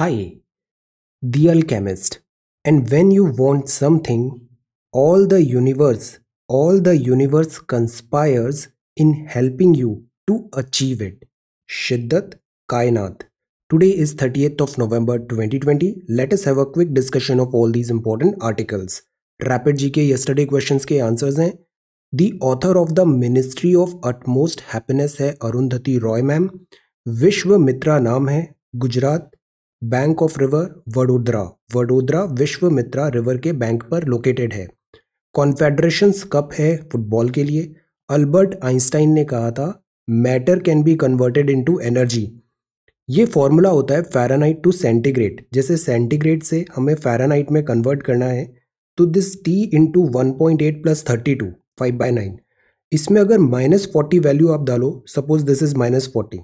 Hi, the alchemist. And when you want something, all the universe, all the universe conspires in helping you to achieve it. Shiddat Kainat. Today is 30th of November 2020. Let us have a quick discussion of all these important articles. Rapid GK yesterday questions ke answers hain. The author of the Ministry of Utmost Happiness hai Arundhati Roy ma'am. Ma'am Vishwamitra नाम है Gujarat bank of river Vadodara Vadodara Vishwamitra river के bank पर located है confederation cup है football के लिए Albert Einstein ने कहा था matter can be converted into energy ये फॉर्मूला होता है फेरानाइट टू सेंटीग्रेड जैसे सेंटीग्रेड से हमें फेरानाइट में कन्वर्ट करना है तो this T into one point eight plus thirty two five by nine इसमें अगर माइनस फोर्टी वैल्यू आप डालो suppose this is minus forty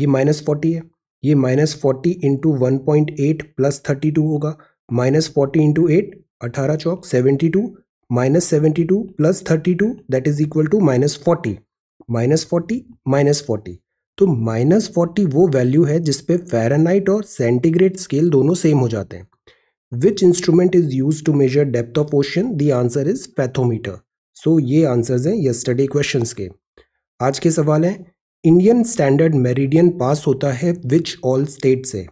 ये माइनस फोर्टी है ये minus forty into one point eight plus thirty two होगा minus forty into eight अठारह चौक seventy two minus seventy two plus thirty two that is equal to minus forty minus forty minus forty तो minus forty वो value है जिसपे Fahrenheit और centigrade scale दोनों same हो जाते हैं which instrument is use to measure depth of ocean the answer is fathometer so ये आंसर्स हैं यस्टरडे क्वेश्चन के आज के सवाल हैं इंडियन स्टैंडर्ड मेरिडियन पास होता है विच ऑल स्टेट से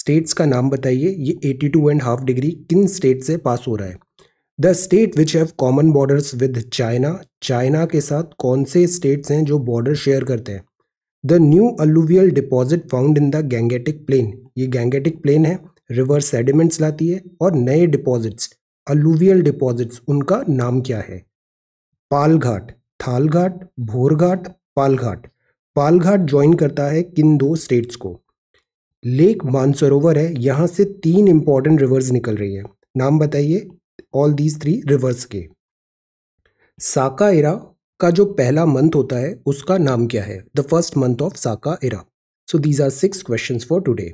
स्टेट्स का नाम बताइए ये eighty two and half degree किन स्टेट से पास हो रहा है the state which have common borders with China China के साथ कौन से स्टेट्स हैं जो बॉर्डर शेयर करते हैं the new alluvial deposit found in the Gangetic plain ये गैंगेटिक प्लेन है रिवर सेडिमेंट्स लाती है और नए डिपॉजिट्स अलूवियल डिपॉजिट्स उनका नाम क्या है पालघाट थालघाट भोरघाट पालघाट पालघाट ज्वाइन करता है किन दो स्टेट्स को लेक मानसरोवर है यहाँ से तीन इंपॉर्टेंट रिवर्स निकल रही है नाम बताइए ऑल दीज थ्री रिवर्स के साका इरा का जो पहला मंथ होता है उसका नाम क्या है the first month of Saka era so these are six question for today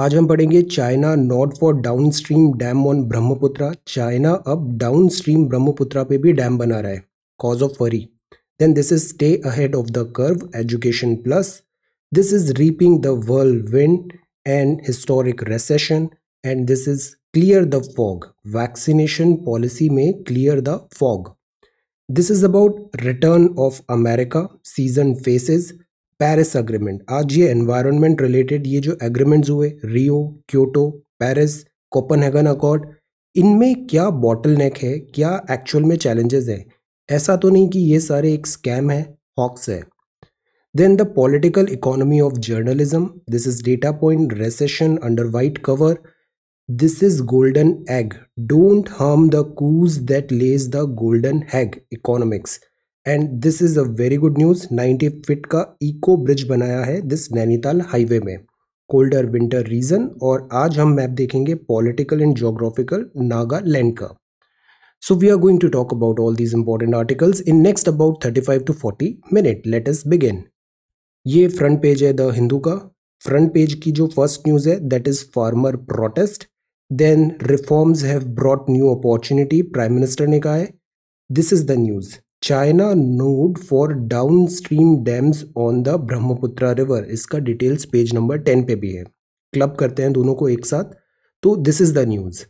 आज हम पढ़ेंगे China not for downstream dam on Brahmaputra China अब डाउन स्ट्रीम ब्रह्मपुत्रा पे भी डैम बना रहा है cause of worry Then this is stay ahead of the curve, education plus. This is reaping the whirlwind and historic recession. And this is clear the fog. Vaccination policy may clear the fog. This is about return of America, season faces, Paris agreement आज ये environment related ये जो agreements हुए Rio Kyoto Paris Copenhagen accord इनमें क्या bottle नेक है क्या actual में चैलेंजेस है ऐसा तो नहीं कि ये सारे एक स्कैम है हॉक्स है then the political economy of journalism this is data point recession under white cover this is golden egg don't harm the goose that lays the golden egg economics and this is a very good news ninety feet का eco bridge बनाया है this Nainital highway में colder winter region और आज हम map देखेंगे political and geographical Nagaland का So we are going to talk about all these important articles in next about 35 to 40 minute. Let us begin. ये फ्रंट पेज है द हिंदू का front page की जो फर्स्ट न्यूज़ है that is farmer protest then reforms have brought new opportunity prime minister ने कहा है this is the news China nod for downstream dams on the Brahmaputra river इसका details page number ten पे भी है club करते हैं दोनों को एक साथ तो this is the news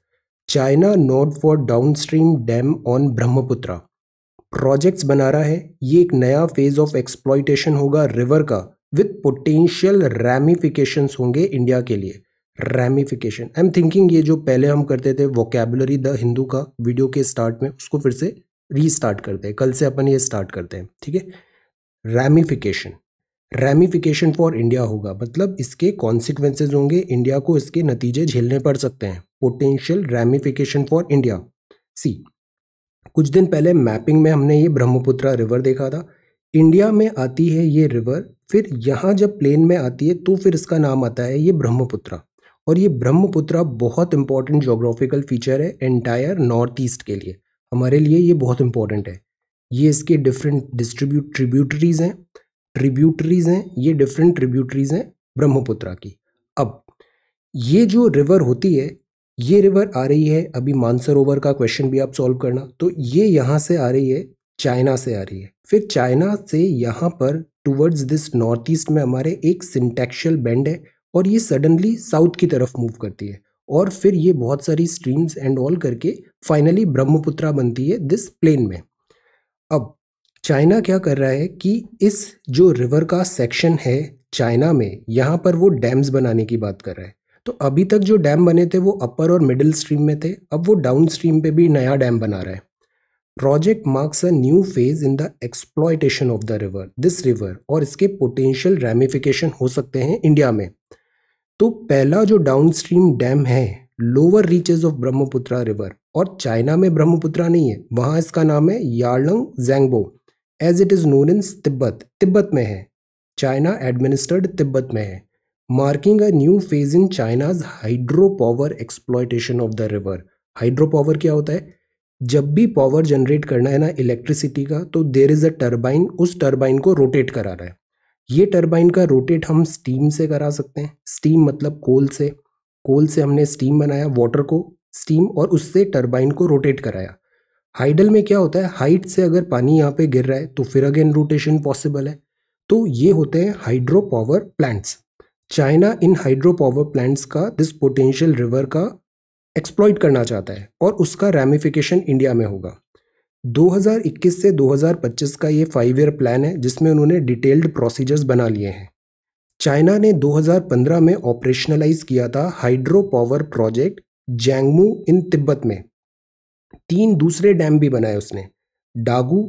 China not for downstream dam on Brahmaputra projects बना रहा है ये एक नया फेज ऑफ एक्सप्लॉयटेशन होगा रिवर का विथ पोटेंशियल रैमिफिकेशन होंगे इंडिया के लिए रैमिफिकेशन आई एम थिंकिंग ये जो पहले हम करते थे वोकेबुलरी द हिंदू का वीडियो के स्टार्ट में उसको फिर से रीस्टार्ट करते हैं कल से अपन ये स्टार्ट करते हैं ठीक है रैमिफिकेशन रेमिफिकेशन फॉर इंडिया होगा मतलब इसके कॉन्सिक्वेंसेज होंगे इंडिया को इसके नतीजे झेलने पड़ सकते हैं potential ramification for India see कुछ दिन पहले मैपिंग में हमने ये ब्रह्मपुत्रा रिवर देखा था इंडिया में आती है ये रिवर फिर यहाँ जब प्लेन में आती है तो फिर इसका नाम आता है ये ब्रह्मपुत्रा और ये ब्रह्मपुत्रा बहुत इंपॉर्टेंट जोग्राफिकल फीचर है एंटायर नॉर्थ ईस्ट के लिए हमारे लिए ये बहुत इंपॉर्टेंट है ये इसके डिफरेंट डिस्ट्रीब्यूट ट्रिब्यूटरीज हैं ट्रिब्यूटरीज हैं ये डिफरेंट ट्रिब्यूटरीज हैं ब्रह्मपुत्रा की अब ये जो रिवर होती है ये रिवर आ रही है अभी मानसरोवर का क्वेश्चन भी आप सॉल्व करना तो ये यहाँ से आ रही है चाइना से आ रही है फिर चाइना से यहाँ पर टूवर्ड्स दिस नॉर्थ ईस्ट में हमारे एक सिंटेक्शल बैंड है और ये सडनली साउथ की तरफ मूव करती है और फिर ये बहुत सारी स्ट्रीम्स एंड ऑल करके फाइनली ब्रह्मपुत्रा बनती है दिस प्लेन में अब चाइना क्या कर रहा है कि इस जो रिवर का सेक्शन है चाइना में यहाँ पर वो डैम्स बनाने की बात कर रहा है तो अभी तक जो डैम बने थे वो अपर और मिडिल स्ट्रीम में थे अब वो डाउन स्ट्रीम पे भी नया डैम बना रहा है project marks a new phase in the exploitation of the river this river और इसके पोटेंशियल रेमिफिकेशन हो सकते हैं इंडिया में तो पहला जो डाउन स्ट्रीम डैम है lower reaches of Brahmaputra river और चाइना में ब्रह्मपुत्रा नहीं है वहाँ इसका नाम है Yarlung Tsangpo as it is known in Tibet Tibet में है चाइना एडमिनिस्टर्ड तिब्बत में है marking a new phase in China's hydro power exploitation of the river hydro power क्या होता है जब भी पावर जनरेट करना है ना इलेक्ट्रिसिटी का तो देर इज़ अ टर्बाइन उस टर्बाइन को रोटेट करा रहा है ये टर्बाइन का रोटेट हम स्टीम से करा सकते हैं स्टीम मतलब कोल से कोल से हमने स्टीम बनाया वाटर को स्टीम और उससे टर्बाइन को रोटेट कराया हाइडल में क्या होता है हाइट से अगर पानी यहाँ पे गिर रहा है तो फिर अगेन रोटेशन पॉसिबल है तो ये होते हैं हाइड्रो पावर प्लांट्स चाइना इन हाइड्रो पावर प्लांट्स का दिस पोटेंशियल रिवर का एक्सप्लॉइट करना चाहता है और उसका रेमिफिकेशन इंडिया में होगा 2021 से 2025 का ये फाइव ईयर प्लान है जिसमें उन्होंने डिटेल्ड प्रोसीजर्स बना लिए हैं चाइना ने 2015 में ऑपरेशनलाइज किया था hydro power project Zangmu in Tibet में तीन दूसरे डैम भी बनाए उसने डागू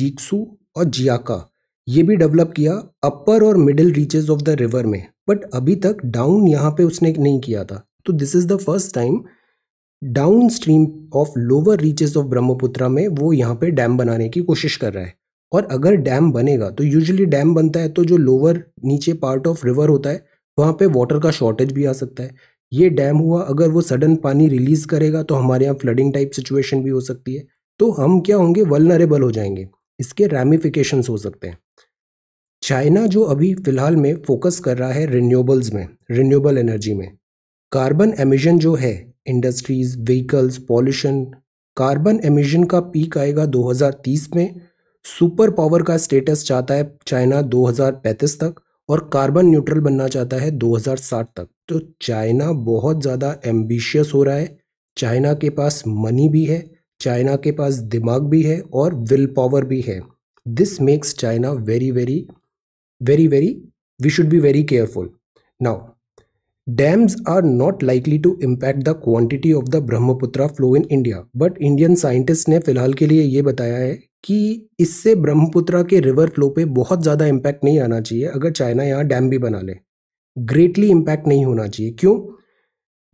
जीक्सू और जियाका ये भी डेवलप किया अपर और middle reaches of the river में बट अभी तक डाउन यहाँ पे उसने नहीं किया था तो this is the first time downstream of lower reaches of Brahmaputra में वो यहाँ पे डैम बनाने की कोशिश कर रहा है और अगर डैम बनेगा तो यूजली डैम बनता है तो जो लोअर नीचे पार्ट ऑफ रिवर होता है वहाँ पे वाटर का शॉर्टेज भी आ सकता है ये डैम हुआ अगर वो सडन पानी रिलीज़ करेगा तो हमारे यहाँ फ्लडिंग टाइप सिचुएशन भी हो सकती है तो हम क्या होंगे वलनरेबल हो जाएंगे इसके रेमिफिकेशन हो सकते हैं चाइना जो अभी फ़िलहाल में फोकस कर रहा है रिन्यूएबल्स में रिन्यूएबल एनर्जी में कार्बन एमिशन जो है industries vehicles pollution carbon emission का पीक आएगा 2030 में सुपर पावर का स्टेटस चाहता है चाइना 2035 तक और कार्बन न्यूट्रल बनना चाहता है 2060 तक तो चाइना बहुत ज़्यादा एम्बिशियस हो रहा है चाइना के पास मनी भी है चाइना के पास दिमाग भी है और विल पावर भी है this makes China very very very very we should be very careful now dams are not likely to impact the quantity of the Brahmaputra flow in India but Indian scientist ने फिलहाल के लिए ये बताया है कि इससे ब्रह्मपुत्रा के रिवर फ्लो पे बहुत ज़्यादा इम्पैक्ट नहीं आना चाहिए अगर चाइना यहाँ डैम भी बना ले ग्रेटली इम्पैक्ट नहीं होना चाहिए क्यों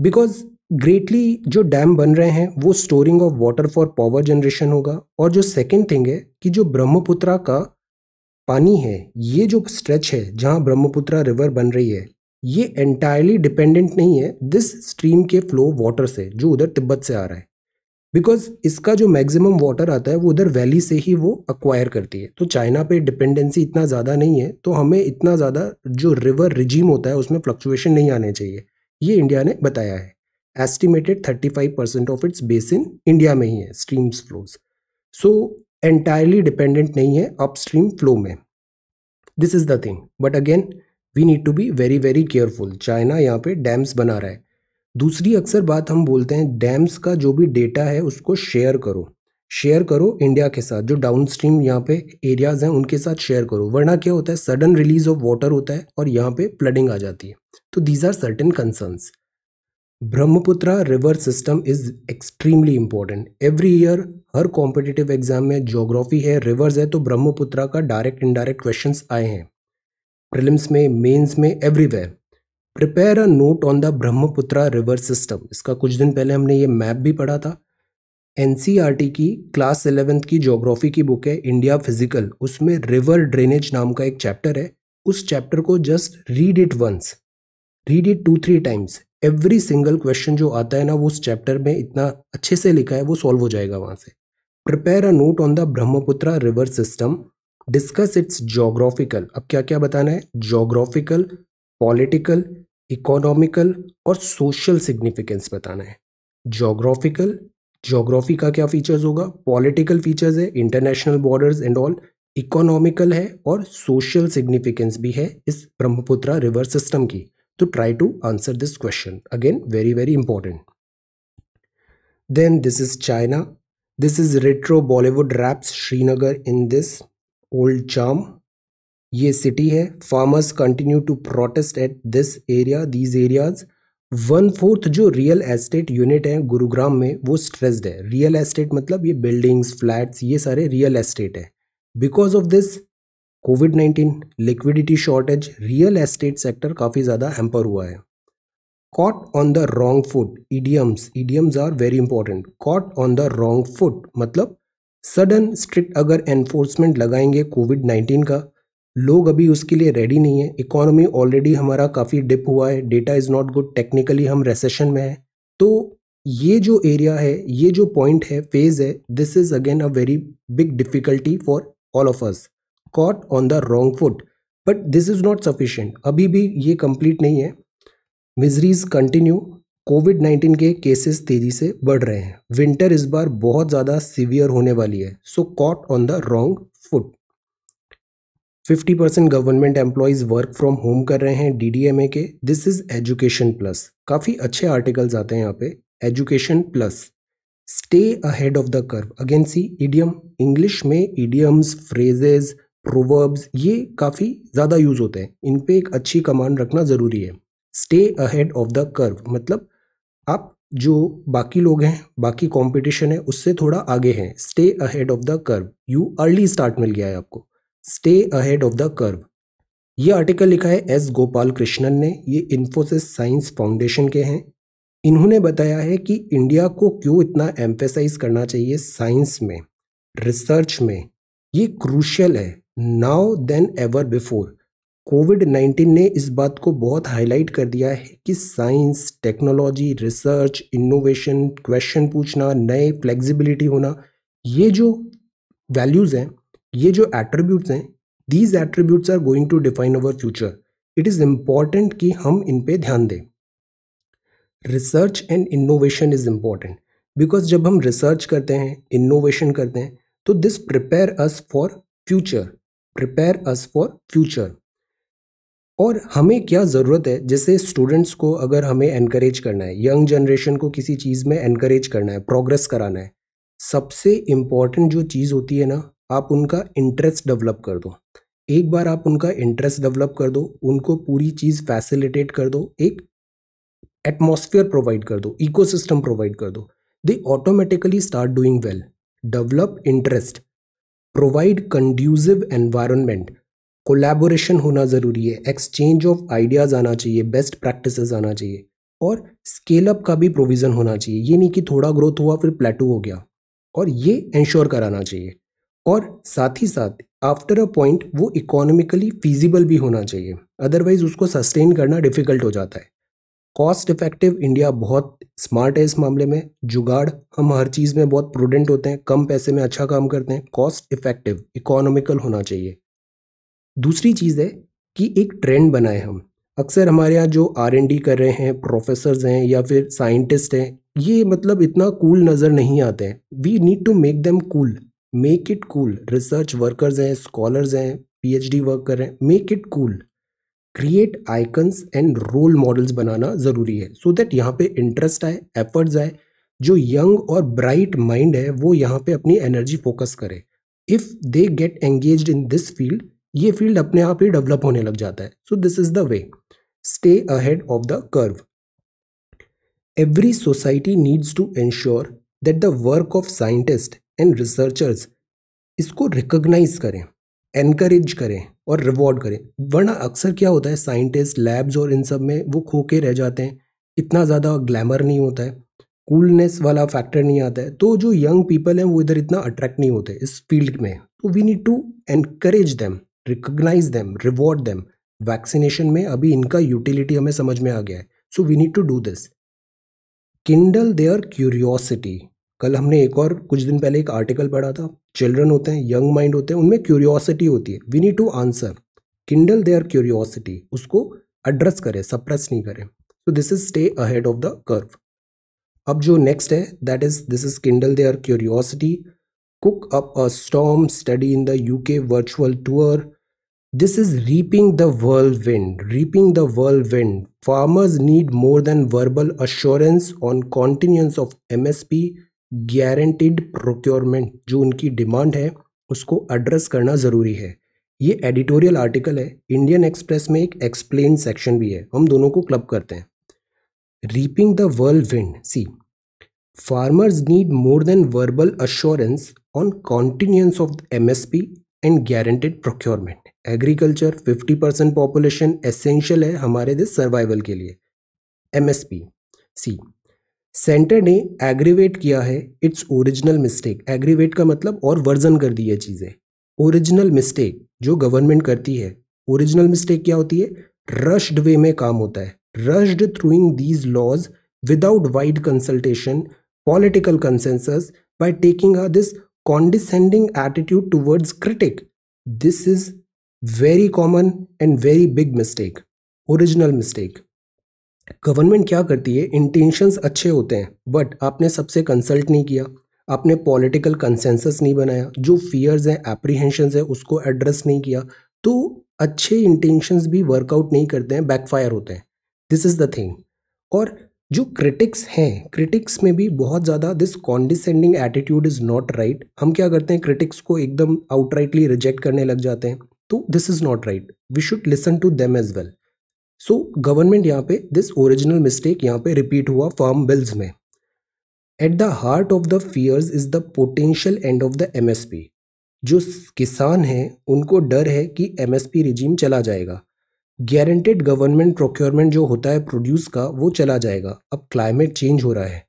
बिकॉज ग्रेटली जो डैम बन रहे हैं वो storing of water for power generation होगा और जो सेकेंड थिंग है कि जो ब्रह्मपुत्रा का पानी है ये जो स्ट्रेच है जहाँ ब्रह्मपुत्रा रिवर बन रही है ये एंटायरली डिपेंडेंट नहीं है दिस स्ट्रीम के फ्लो वाटर से जो उधर तिब्बत से आ रहा है बिकॉज इसका जो मैक्सिमम वाटर आता है वो उधर वैली से ही वो अक्वायर करती है तो चाइना पे डिपेंडेंसी इतना ज़्यादा नहीं है तो हमें इतना ज़्यादा जो रिवर रिजीम होता है उसमें फ्लक्चुएशन नहीं आने चाहिए ये इंडिया ने बताया है estimated 35 percent of its basin India में ही है streams flows so entirely dependent नहीं है अपस्ट्रीम फ्लो में this is the thing but again we need to be very very careful China यहाँ पे डैम्स बना रहा है दूसरी अक्सर बात हम बोलते हैं डैम्स का जो भी डेटा है उसको शेयर करो शेयर करो इंडिया के साथ जो डाउन स्ट्रीम यहाँ पे एरियाज हैं उनके साथ शेयर करो वरना क्या होता है सडन रिलीज ऑफ वाटर होता है और यहाँ पे फ्लडिंग आ जाती है तो these are certain concerns Brahmaputra river system is extremely important every year हर कॉम्पिटिटिव एग्जाम में जोग्राफी है रिवर्स है तो ब्रह्मपुत्रा का डायरेक्ट इनडायरेक्ट क्वेश्चन आए हैं प्रिलिम्स में मेन्स में everywhere prepare a note on the Brahmaputra river system इसका कुछ दिन पहले हमने ये मैप भी पढ़ा था एन e की क्लास एलेवेंथ की जोग्राफी की बुक है इंडिया फिजिकल उसमें रिवर ड्रेनेज नाम का एक चैप्टर है उस चैप्टर को just read it once read it two three times every single question जो आता है ना वो उस चैप्टर में इतना अच्छे से लिखा है वो सॉल्व हो जाएगा वहाँ से prepare a note on the Brahmaputra river system discuss its geographical अब क्या क्या बताना है जोग्राफिकल पॉलिटिकल इकोनॉमिकल और सोशल सिग्निफिकेंस बताना है जोग्राफिकल जोग्राफी का क्या फीचर्स होगा पॉलिटिकल फीचर्स है international borders and all economical है और सोशल सिग्निफिकेंस भी है इस ब्रह्मपुत्रा रिवर सिस्टम की तो try to answer this question again very very important then this is China this is retro Bollywood raps Srinagar in this old charm ये city है farmers continue to protest at this area these areas one fourth जो real estate unit है गुरुग्राम में वो stressed है real estate मतलब ये buildings flats ये सारे रियल एस्टेट है because of this covid nineteen liquidity shortage real estate sector काफ़ी ज़्यादा हैम्पर हुआ है caught on the wrong foot idioms idioms are very important caught on the wrong foot मतलब सडन स्ट्रिक्ट अगर enforcement लगाएंगे covid nineteen का लोग अभी उसके लिए रेडी नहीं है इकोनॉमी ऑलरेडी हमारा काफ़ी डिप हुआ है data is not good technically हम रेसेशन में हैं तो ये जो एरिया है ये जो पॉइंट है फेज़ है this is again a very big difficulty for all of us caught on the wrong foot but this is not sufficient अभी भी ये कंप्लीट नहीं है मिजरीज कंटिन्यू कोविड नाइन्टीन के केसेस तेज़ी से बढ़ रहे हैं विंटर इस बार बहुत ज़्यादा सीवियर होने वाली है so caught on the wrong foot fifty percent government employees work from home कर रहे हैं डी के दिस इज़ एजुकेशन प्लस काफ़ी अच्छे आर्टिकल्स आते हैं यहाँ पे education plus stay ahead of the curve again see idiom English में ईडियम्स फ्रेजेज प्रोवर्ब्स ये काफ़ी ज़्यादा यूज़ होते हैं इन पे एक अच्छी कमांड रखना ज़रूरी है stay ahead of the curve मतलब आप जो बाकी लोग हैं बाकी कॉम्पिटिशन है उससे थोड़ा आगे हैं stay ahead of the curve you early start मिल गया है आपको stay ahead of the curve ये आर्टिकल लिखा है एस गोपाल कृष्णन ने ये इन्फोसिस साइंस फाउंडेशन के हैं इन्होंने बताया है कि इंडिया को क्यों इतना एम्फेसाइज करना चाहिए साइंस में रिसर्च में ये क्रूशल है now than ever before covid 19 ने इस बात को बहुत हाईलाइट कर दिया है कि science technology research innovation question पूछना नए फ्लेक्सिबिलिटी होना ये जो वैल्यूज़ हैं ये जो एट्रीब्यूट्स हैं these attributes are going to define our future it is important कि हम इन पे ध्यान दें research and innovation is important because जब हम रिसर्च करते हैं इनोवेशन करते हैं तो this prepare us for future prepare us for future और हमें क्या ज़रूरत है जैसे स्टूडेंट्स को अगर हमें एनकरेज करना है यंग जनरेशन को किसी चीज़ में एनकरेज करना है प्रोग्रेस कराना है सबसे इम्पॉर्टेंट जो चीज़ होती है ना आप उनका इंटरेस्ट डेवलप कर दो एक बार आप उनका इंटरेस्ट डेवलप कर दो उनको पूरी चीज़ फैसिलिटेट कर दो एक एटमोसफियर प्रोवाइड कर दो इकोसिस्टम प्रोवाइड कर दो they automatically start doing well develop interest provide conducive environment collaboration होना ज़रूरी है एक्सचेंज ऑफ आइडियाज़ आना चाहिए बेस्ट प्रैक्टिसेस आना चाहिए और स्केल अप का भी प्रोविज़न होना चाहिए ये नहीं कि थोड़ा ग्रोथ हुआ फिर प्लेटू हो गया और ये इंश्योर कराना चाहिए और साथ ही साथ आफ्टर अ पॉइंट वो इकोनॉमिकली फिजिबल भी होना चाहिए अदरवाइज उसको सस्टेन करना डिफ़िकल्ट हो जाता है कॉस्ट इफेक्टिव इंडिया बहुत स्मार्ट है इस मामले में जुगाड़ हम हर चीज़ में बहुत प्रूडेंट होते हैं कम पैसे में अच्छा काम करते हैं कॉस्ट इफेक्टिव इकोनॉमिकल होना चाहिए दूसरी चीज़ है कि एक ट्रेंड बनाए हम अक्सर हमारे यहाँ जो आर एन डी कर रहे हैं प्रोफेसर हैं या फिर साइंटिस्ट हैं ये मतलब इतना कूल cool नज़र नहीं आते हैं we need to make them cool make it cool research workers हैं स्कॉलर्स हैं पीएचडी वर्क कर रहे हैं make it cool create icons and role models बनाना ज़रूरी है सो so दैट यहाँ पे इंटरेस्ट आए एफर्ट्स आए जो यंग और ब्राइट माइंड है वो यहाँ पे अपनी एनर्जी फोकस करे if they get engage in this field ये फील्ड अपने आप ही डेवलप होने लग जाता है so this is the way stay ahead of the curve every society needs to ensure that the work of scientist and researchers इसको recognise करें एनकरेज करें और रिवॉर्ड करें वरना अक्सर क्या होता है साइंटिस्ट लैब्स और इन सब में वो खो के रह जाते हैं इतना ज़्यादा ग्लैमर नहीं होता है कूलनेस वाला फैक्टर नहीं आता है तो जो यंग पीपल हैं वो इधर इतना अट्रैक्ट नहीं होते इस फील्ड में तो we need to encourage them recognise them reward them vaccination में अभी इनका यूटिलिटी हमें समझ में आ गया है so we need to do this kindle their curiosity कल हमने एक और कुछ दिन पहले एक आर्टिकल पढ़ा था चिल्ड्रन होते हैं यंग माइंड होते हैं उनमें क्यूरियोसिटी होती है we need to answer kindle they are curiosity उसको एड्रेस करें सप्रेस नहीं करें तो this is stay ahead of the curve अब जो नेक्स्ट है that is this is kindle they are curiosity cook up a storm cook up a storm, virtual tour this is reaping the whirlwind reaping the whirlwind farmers need more than verbal assurance on assurance of M S P guaranteed procurement जो उनकी demand है उसको address करना ज़रूरी है ये editorial article है Indian Express में एक एक्सप्लेन सेक्शन भी है हम दोनों को क्लब करते हैं reaping the whirlwind see more than verbal assurance on assurance of M S P and guaranteed procurement agriculture fifty percent population essential है हमारे देश सर्वाइवल के लिए M S P see centre ने एग्रीवेट किया है इट्स ओरिजिनल मिस्टेक एग्रीवेट का मतलब और वर्जन कर दी है चीज़ें ओरिजिनल मिस्टेक जो गवर्नमेंट करती है ओरिजिनल मिस्टेक क्या होती है रश्ड वे में काम होता है rushed through these laws without wide consultation political consensus by taking a this condescending attitude towards critic this is very common and very big mistake original mistake government क्या करती है इंटेंशंस अच्छे होते हैं बट आपने सबसे कंसल्ट नहीं किया आपने पॉलिटिकल कंसेंसस नहीं बनाया जो फियर्स हैं एप्रीहेंशंस हैं उसको एड्रेस नहीं किया तो अच्छे इंटेंशंस भी वर्कआउट नहीं करते हैं बैकफायर होते हैं दिस इज़ द थिंग और जो क्रिटिक्स हैं क्रिटिक्स में भी बहुत ज़्यादा this condescending attitude is not right हम क्या करते हैं क्रिटिक्स को एकदम आउटराइटली रिजेक्ट करने लग जाते हैं तो this is not right we should listen to them as well so government यहाँ पे दिस ओरिजिनल मिस्टेक यहाँ पे रिपीट हुआ फार्म बिल्स में at the heart of the fears is the potential end of the M जो किसान हैं उनको डर है कि एमएसपी रिजीम चला जाएगा गारंटेड गवर्नमेंट प्रोक्योरमेंट जो होता है प्रोड्यूस का वो चला जाएगा अब क्लाइमेट चेंज हो रहा है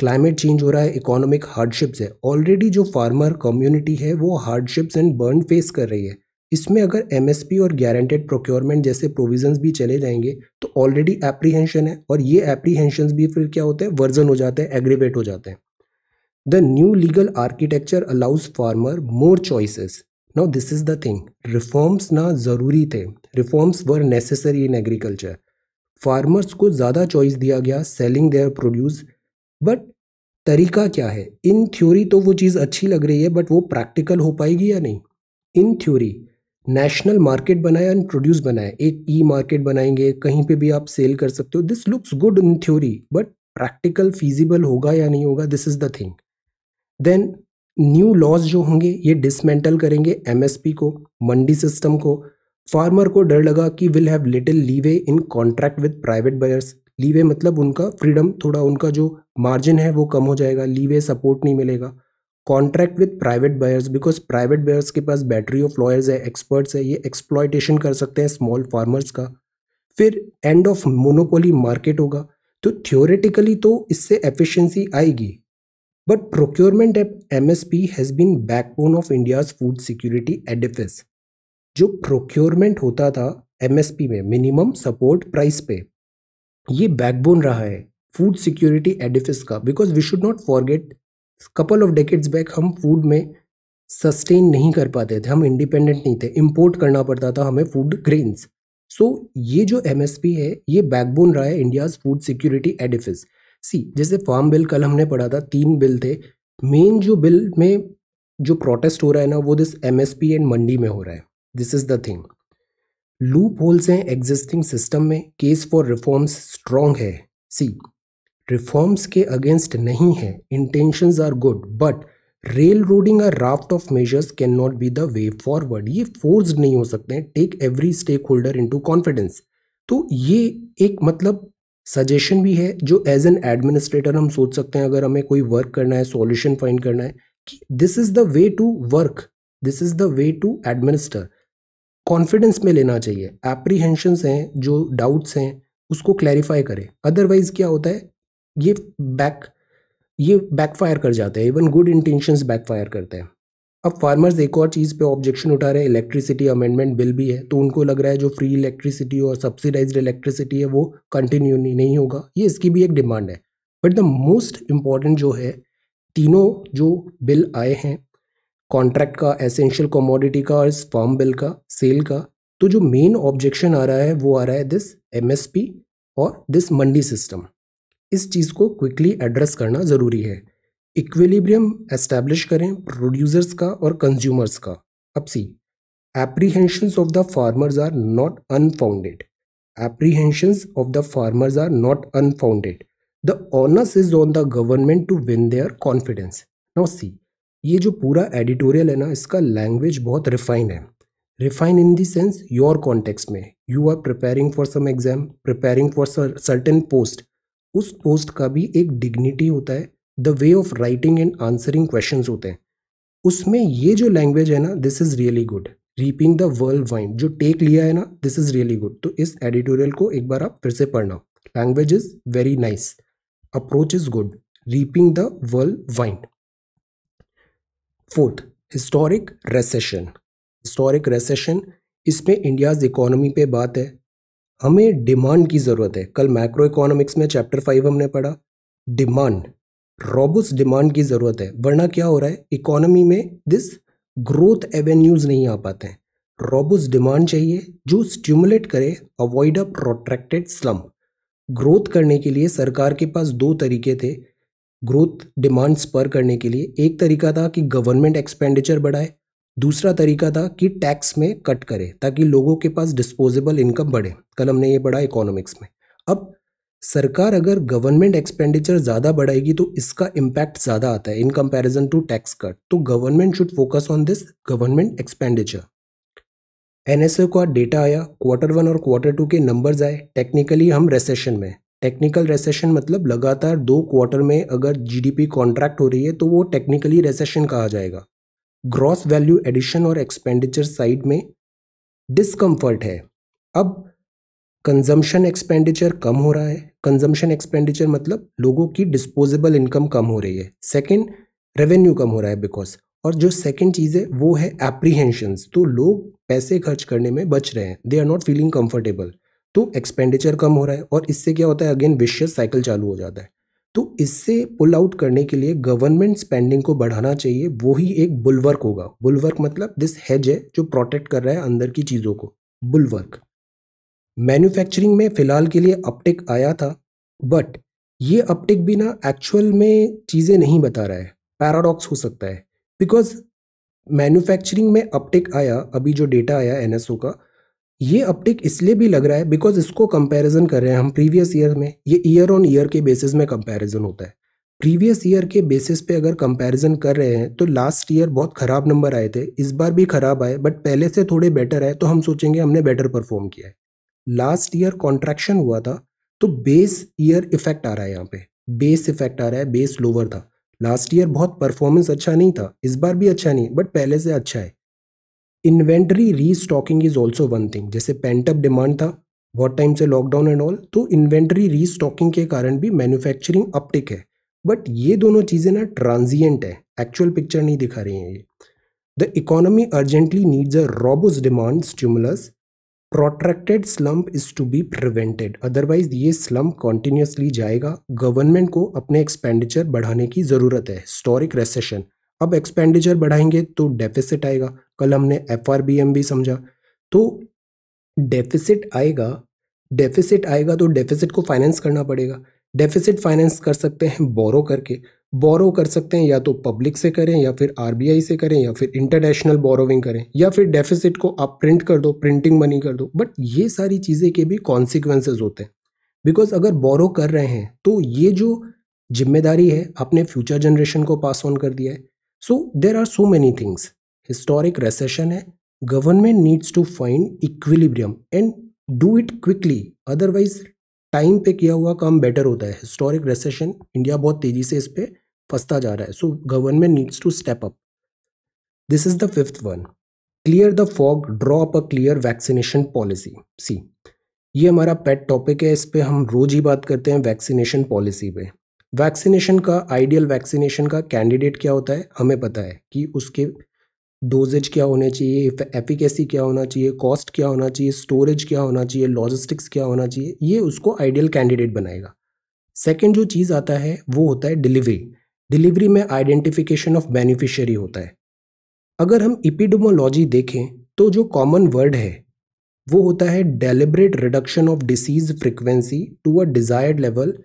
क्लाइमेट चेंज हो रहा है इकोनॉमिक हार्डशिप्स है ऑलरेडी जो फार्मर कम्युनिटी है वो हार्डशिप्स एंड बर्न फेस कर रही है इसमें अगर एम और गारंटेड प्रोक्योरमेंट जैसे प्रोविजंस भी चले जाएंगे तो ऑलरेडी एप्रीहेंशन है और ये एप्रीहेंशन भी फिर क्या होते हैं वर्जन हो जाते हैं एग्रीवेट हो जाते हैं the new legal architecture allows farmer more choices now this is the thing reforms ना ज़रूरी थे reforms were necessary in agriculture farmers को ज़्यादा चॉइस दिया गया सेलिंग देयर प्रोड्यूस बट तरीका क्या है इन थ्योरी तो वो चीज़ अच्छी लग रही है बट वो प्रैक्टिकल हो पाएगी या नहीं इन थ्योरी नेशनल मार्केट बनाया एंड प्रोड्यूस बनाया एक ई मार्केट बनाएंगे कहीं पे भी आप सेल कर सकते हो this looks good in theory but practical feasible होगा या नहीं होगा this is the thing then new laws जो होंगे ये डिसमेंटल करेंगे एम को मंडी सिस्टम को फार्मर को डर लगा कि will have little leeway in contract with private buyers leeway मतलब उनका फ्रीडम थोड़ा उनका जो मार्जिन है वो कम हो जाएगा लीवे सपोर्ट नहीं मिलेगा contract with private buyers because private buyers के पास बैटरी ऑफ लॉयर्स है एक्सपर्ट्स है ये एक्सप्लॉयटेशन कर सकते हैं स्मॉल फार्मर्स का फिर एंड ऑफ मोनोपोली मार्केट होगा तो थियोरेटिकली तो इससे एफिशिएंसी आएगी but procurement at M S P has been backbone of India's food security edifice जो प्रोक्योरमेंट होता था एम एस पी में मिनिमम सपोर्ट प्राइस पे ये बैकबोन रहा है फूड सिक्योरिटी एडिफिस का because we should not forget couple of decades back हम फूड में सस्टेन नहीं कर पाते थे हम इंडिपेंडेंट नहीं थे इम्पोर्ट करना पड़ता था हमें फूड ग्रेन्स सो so, ये जो एम है ये बैकबोन रहा है India's food security edifice see जैसे फार्म बिल कल हमने पढ़ा था तीन बिल थे मेन जो बिल में जो प्रोटेस्ट हो रहा है ना वो this M S P and mandi में हो रहा है this is the thing loopholes हैं एग्जिस्टिंग सिस्टम में केस फॉर रिफॉर्म्स स्ट्रॉन्ग है सी रिफॉर्म्स के अगेंस्ट नहीं है intentions are good but railroading और raft of measures can not be the way forward ये फोर्स नहीं हो सकते हैं take every stakeholder into confidence तो ये एक मतलब सजेशन भी है जो एज एन एडमिनिस्ट्रेटर हम सोच सकते हैं अगर हमें कोई वर्क करना है सॉल्यूशन फाइंड करना है कि this is the way to work this is the way to administer confidence में लेना चाहिए एप्रीहेंशंस हैं जो डाउट्स हैं उसको क्लैरिफाई करें अदरवाइज़ क्या होता है ये बैक ये बैकफायर कर जाता है इवन गुड इंटेंशंस बैकफायर करते हैं अब फार्मर्स एक और चीज़ पे ऑब्जेक्शन उठा रहे हैं इलेक्ट्रिसिटी अमेंडमेंट बिल भी है तो उनको लग रहा है जो फ्री इलेक्ट्रिसिटी और सब्सिडाइज इलेक्ट्रिसिटी है वो कंटिन्यू नहीं होगा ये इसकी भी एक डिमांड है बट द मोस्ट इम्पॉर्टेंट जो है तीनों जो बिल आए हैं कॉन्ट्रैक्ट का एसेंशियल कमोडिटी का और इस फार्म बिल का सेल का तो जो मेन ऑब्जेक्शन आ रहा है वो आ रहा है दिस एमएसपी और दिस मंडी सिस्टम इस चीज़ को क्विकली एड्रेस करना ज़रूरी है इक्विलिब्रियम एस्टैब्लिश करें प्रोड्यूसर्स का और कंज्यूमर्स का अब see apprehensions of the farmers are not unfounded apprehension of the farmers are not unfounded the onus is on the government to win their confidence now see ये जो पूरा editorial है ना इसका लैंग्वेज बहुत रिफाइन है refine in the sense your context में you are preparing for some exam preparing for certain post उस पोस्ट का भी एक डिग्निटी होता है the way of writing and answering question होते हैं उसमें ये जो लैंग्वेज है ना this is really good reaping the whirlwind जो टेक लिया है ना दिस इज़ रियली गुड तो इस एडिटोरियल को एक बार आप फिर से पढ़ना language is very nice approach is good reaping the whirlwind fourth historic recession historic recession इसमें इंडियाज़ इकोनॉमी पे बात है हमें डिमांड की ज़रूरत है कल मैक्रो इकोनॉमिक्स में चैप्टर फाइव हमने पढ़ा डिमांड रॉबस्ट डिमांड की ज़रूरत है वरना क्या हो रहा है इकोनॉमी में दिस ग्रोथ एवेन्यूज़ नहीं आ पाते हैं रॉबस डिमांड चाहिए जो स्टिमुलेट करे avoid a protracted slump growth करने के लिए सरकार के पास दो तरीके थे ग्रोथ डिमांड स्पर करने के लिए एक तरीका था कि गवर्नमेंट एक्सपेंडिचर बढ़ाए दूसरा तरीका था कि टैक्स में कट करें ताकि लोगों के पास डिस्पोजेबल इनकम बढ़े कल हमने ये पढ़ा इकोनॉमिक्स में अब सरकार अगर गवर्नमेंट एक्सपेंडिचर ज़्यादा बढ़ाएगी तो इसका इम्पैक्ट ज़्यादा आता है in comparison to tax cut तो government should focus on this government expenditure N S का डेटा आया क्वार्टर वन और क्वार्टर टू के नंबर्स आए टेक्निकली हम रेसेशन में टेक्निकल रेसेशन मतलब लगातार दो क्वार्टर में अगर जीडीपी कॉन्ट्रैक्ट हो रही है तो वो टेक्निकली रेसेशन कहा जाएगा ग्रॉस वैल्यू एडिशन और एक्सपेंडिचर साइड में डिसकम्फर्ट है अब कंजम्पशन एक्सपेंडिचर कम हो रहा है कंजम्पशन एक्सपेंडिचर मतलब लोगों की डिस्पोजेबल इनकम कम हो रही है सेकंड रेवेन्यू कम हो रहा है बिकॉज और जो सेकंड चीज़ है वो है एप्रीहेंशंस तो लोग पैसे खर्च करने में बच रहे हैं they are not feeling comfortable तो एक्सपेंडिचर कम हो रहा है और इससे क्या होता है अगेन विशियस साइकिल चालू हो जाता है तो इससे पुल आउट करने के लिए गवर्नमेंट स्पेंडिंग को बढ़ाना चाहिए वो ही एक बुलवर्क होगा बुलवर्क मतलब दिस हेज है जो प्रोटेक्ट कर रहा है अंदर की चीज़ों को बुलवर्क मैन्युफैक्चरिंग में फ़िलहाल के लिए अपटेक आया था बट ये अपटेक भी ना एक्चुअल में चीज़ें नहीं बता रहा है पैराडॉक्स हो सकता है बिकॉज मैन्युफैक्चरिंग में अपटेक आया अभी जो डेटा आया एन का ये अपटिक इसलिए भी लग रहा है बिकॉज इसको कंपैरिजन कर रहे हैं हम प्रीवियस ईयर में ये ईयर ऑन ईयर के बेसिस में कंपैरिजन होता है प्रीवियस ईयर के बेसिस पे अगर कंपैरिजन कर रहे हैं तो लास्ट ईयर बहुत ख़राब नंबर आए थे इस बार भी ख़राब आए बट पहले से थोड़े बेटर आए तो हम सोचेंगे हमने बेटर परफॉर्म किया है लास्ट ईयर कॉन्ट्रैक्शन हुआ था तो बेस ईयर इफेक्ट आ रहा है यहाँ पे बेस इफेक्ट आ रहा है बेस लोअर था लास्ट ईयर बहुत परफॉर्मेंस अच्छा नहीं था इस बार भी अच्छा नहीं बट पहले से अच्छा है inventory restocking is also one thing जैसे पेंटअप डिमांड था बहुत टाइम से लॉकडाउन एंड ऑल तो इन्वेंट्री रीस्टॉकिंग के कारण भी मैन्युफैक्चरिंग अपटिक है बट ये दोनों चीज़ें ना ट्रांजिएंट है एक्चुअल पिक्चर नहीं दिखा रही हैं ये the economy urgently needs a robust demand stimulus protracted slump is to be prevented otherwise ये स्लम्प कॉन्टिन्यूसली जाएगा गवर्नमेंट को अपने एक्सपेंडिचर बढ़ाने की ज़रूरत है हिस्टोरिक रेसेशन अब एक्सपेंडिचर बढ़ाएंगे तो डेफिसिट आएगा कल हमने एफ भी समझा तो डेफिसिट आएगा डेफिसिट आएगा तो डेफिसिट को फाइनेंस करना पड़ेगा डेफिसिट फाइनेंस कर सकते हैं बोरो करके बोरो कर सकते हैं या तो पब्लिक से करें या फिर आरबीआई से करें या फिर इंटरनेशनल बोरोविंग करें या फिर डेफिसिट को आप प्रिंट कर दो प्रिंटिंग मनी कर दो बट ये सारी चीज़ें के भी कॉन्सिक्वेंसेज होते हैं बिकॉज अगर बोरो कर रहे हैं तो ये जो जिम्मेदारी है आपने फ्यूचर जनरेशन को पास ऑन कर दिया है so there are so many things historic recession है government needs to find equilibrium and do it quickly otherwise time पे किया हुआ काम बेटर होता है हिस्टोरिक रेसेशन इंडिया बहुत तेजी से इस पर फंसता जा रहा है so government needs to step up this is the fifth one clear the fog draw up a clear vaccination policy see ये हमारा पेट टॉपिक है इस पर हम रोज ही बात करते हैं वैक्सीनेशन पॉलिसी पे वैक्सीनेशन का आइडियल वैक्सीनेशन का कैंडिडेट क्या होता है हमें पता है कि उसके डोजेज क्या होने चाहिए एफिकेसी क्या होना चाहिए कॉस्ट क्या होना चाहिए स्टोरेज क्या होना चाहिए लॉजिस्टिक्स क्या होना चाहिए ये उसको आइडियल कैंडिडेट बनाएगा सेकेंड जो चीज़ आता है वो होता है डिलीवरी डिलीवरी में आइडेंटिफिकेशन ऑफ बेनिफिशियरी होता है अगर हम इपिडोमोलॉजी देखें तो जो कॉमन वर्ड है वो होता है deliberate reduction of disease frequency to a desired level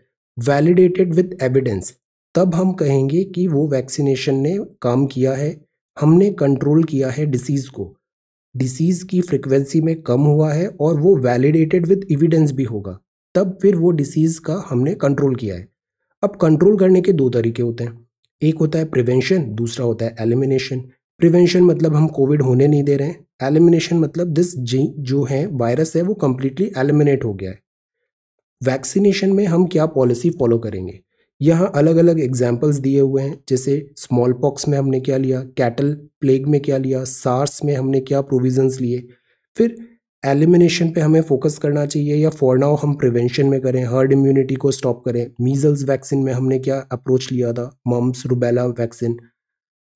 validated with evidence तब हम कहेंगे कि वो वैक्सीनेशन ने काम किया है हमने कंट्रोल किया है डिसीज़ को डिसीज़ की फ्रिक्वेंसी में कम हुआ है और वो वैलिडेटेड विद एविडेंस भी होगा तब फिर वो डिसीज़ का हमने कंट्रोल किया है अब कंट्रोल करने के दो तरीके होते हैं एक होता है प्रिवेंशन दूसरा होता है एलिमिनेशन प्रिवेंशन मतलब हम कोविड होने नहीं दे रहे हैं एलिमिनेशन मतलब दिस जो है वायरस है वो कम्प्लीटली एलिमिनेट हो गया है वैक्सीनेशन में हम क्या पॉलिसी फॉलो करेंगे यहाँ अलग अलग एग्जाम्पल्स दिए हुए हैं जैसे स्मॉल पॉक्स में हमने क्या लिया कैटल प्लेग में क्या लिया सार्स में हमने क्या प्रोविजंस लिए फिर एलिमिनेशन पे हमें फोकस करना चाहिए या फॉर नाउ हम प्रिवेंशन में करें हर्ड इम्यूनिटी को स्टॉप करें मीजल्स वैक्सीन में हमने क्या अप्रोच लिया था mumps rubella vaccine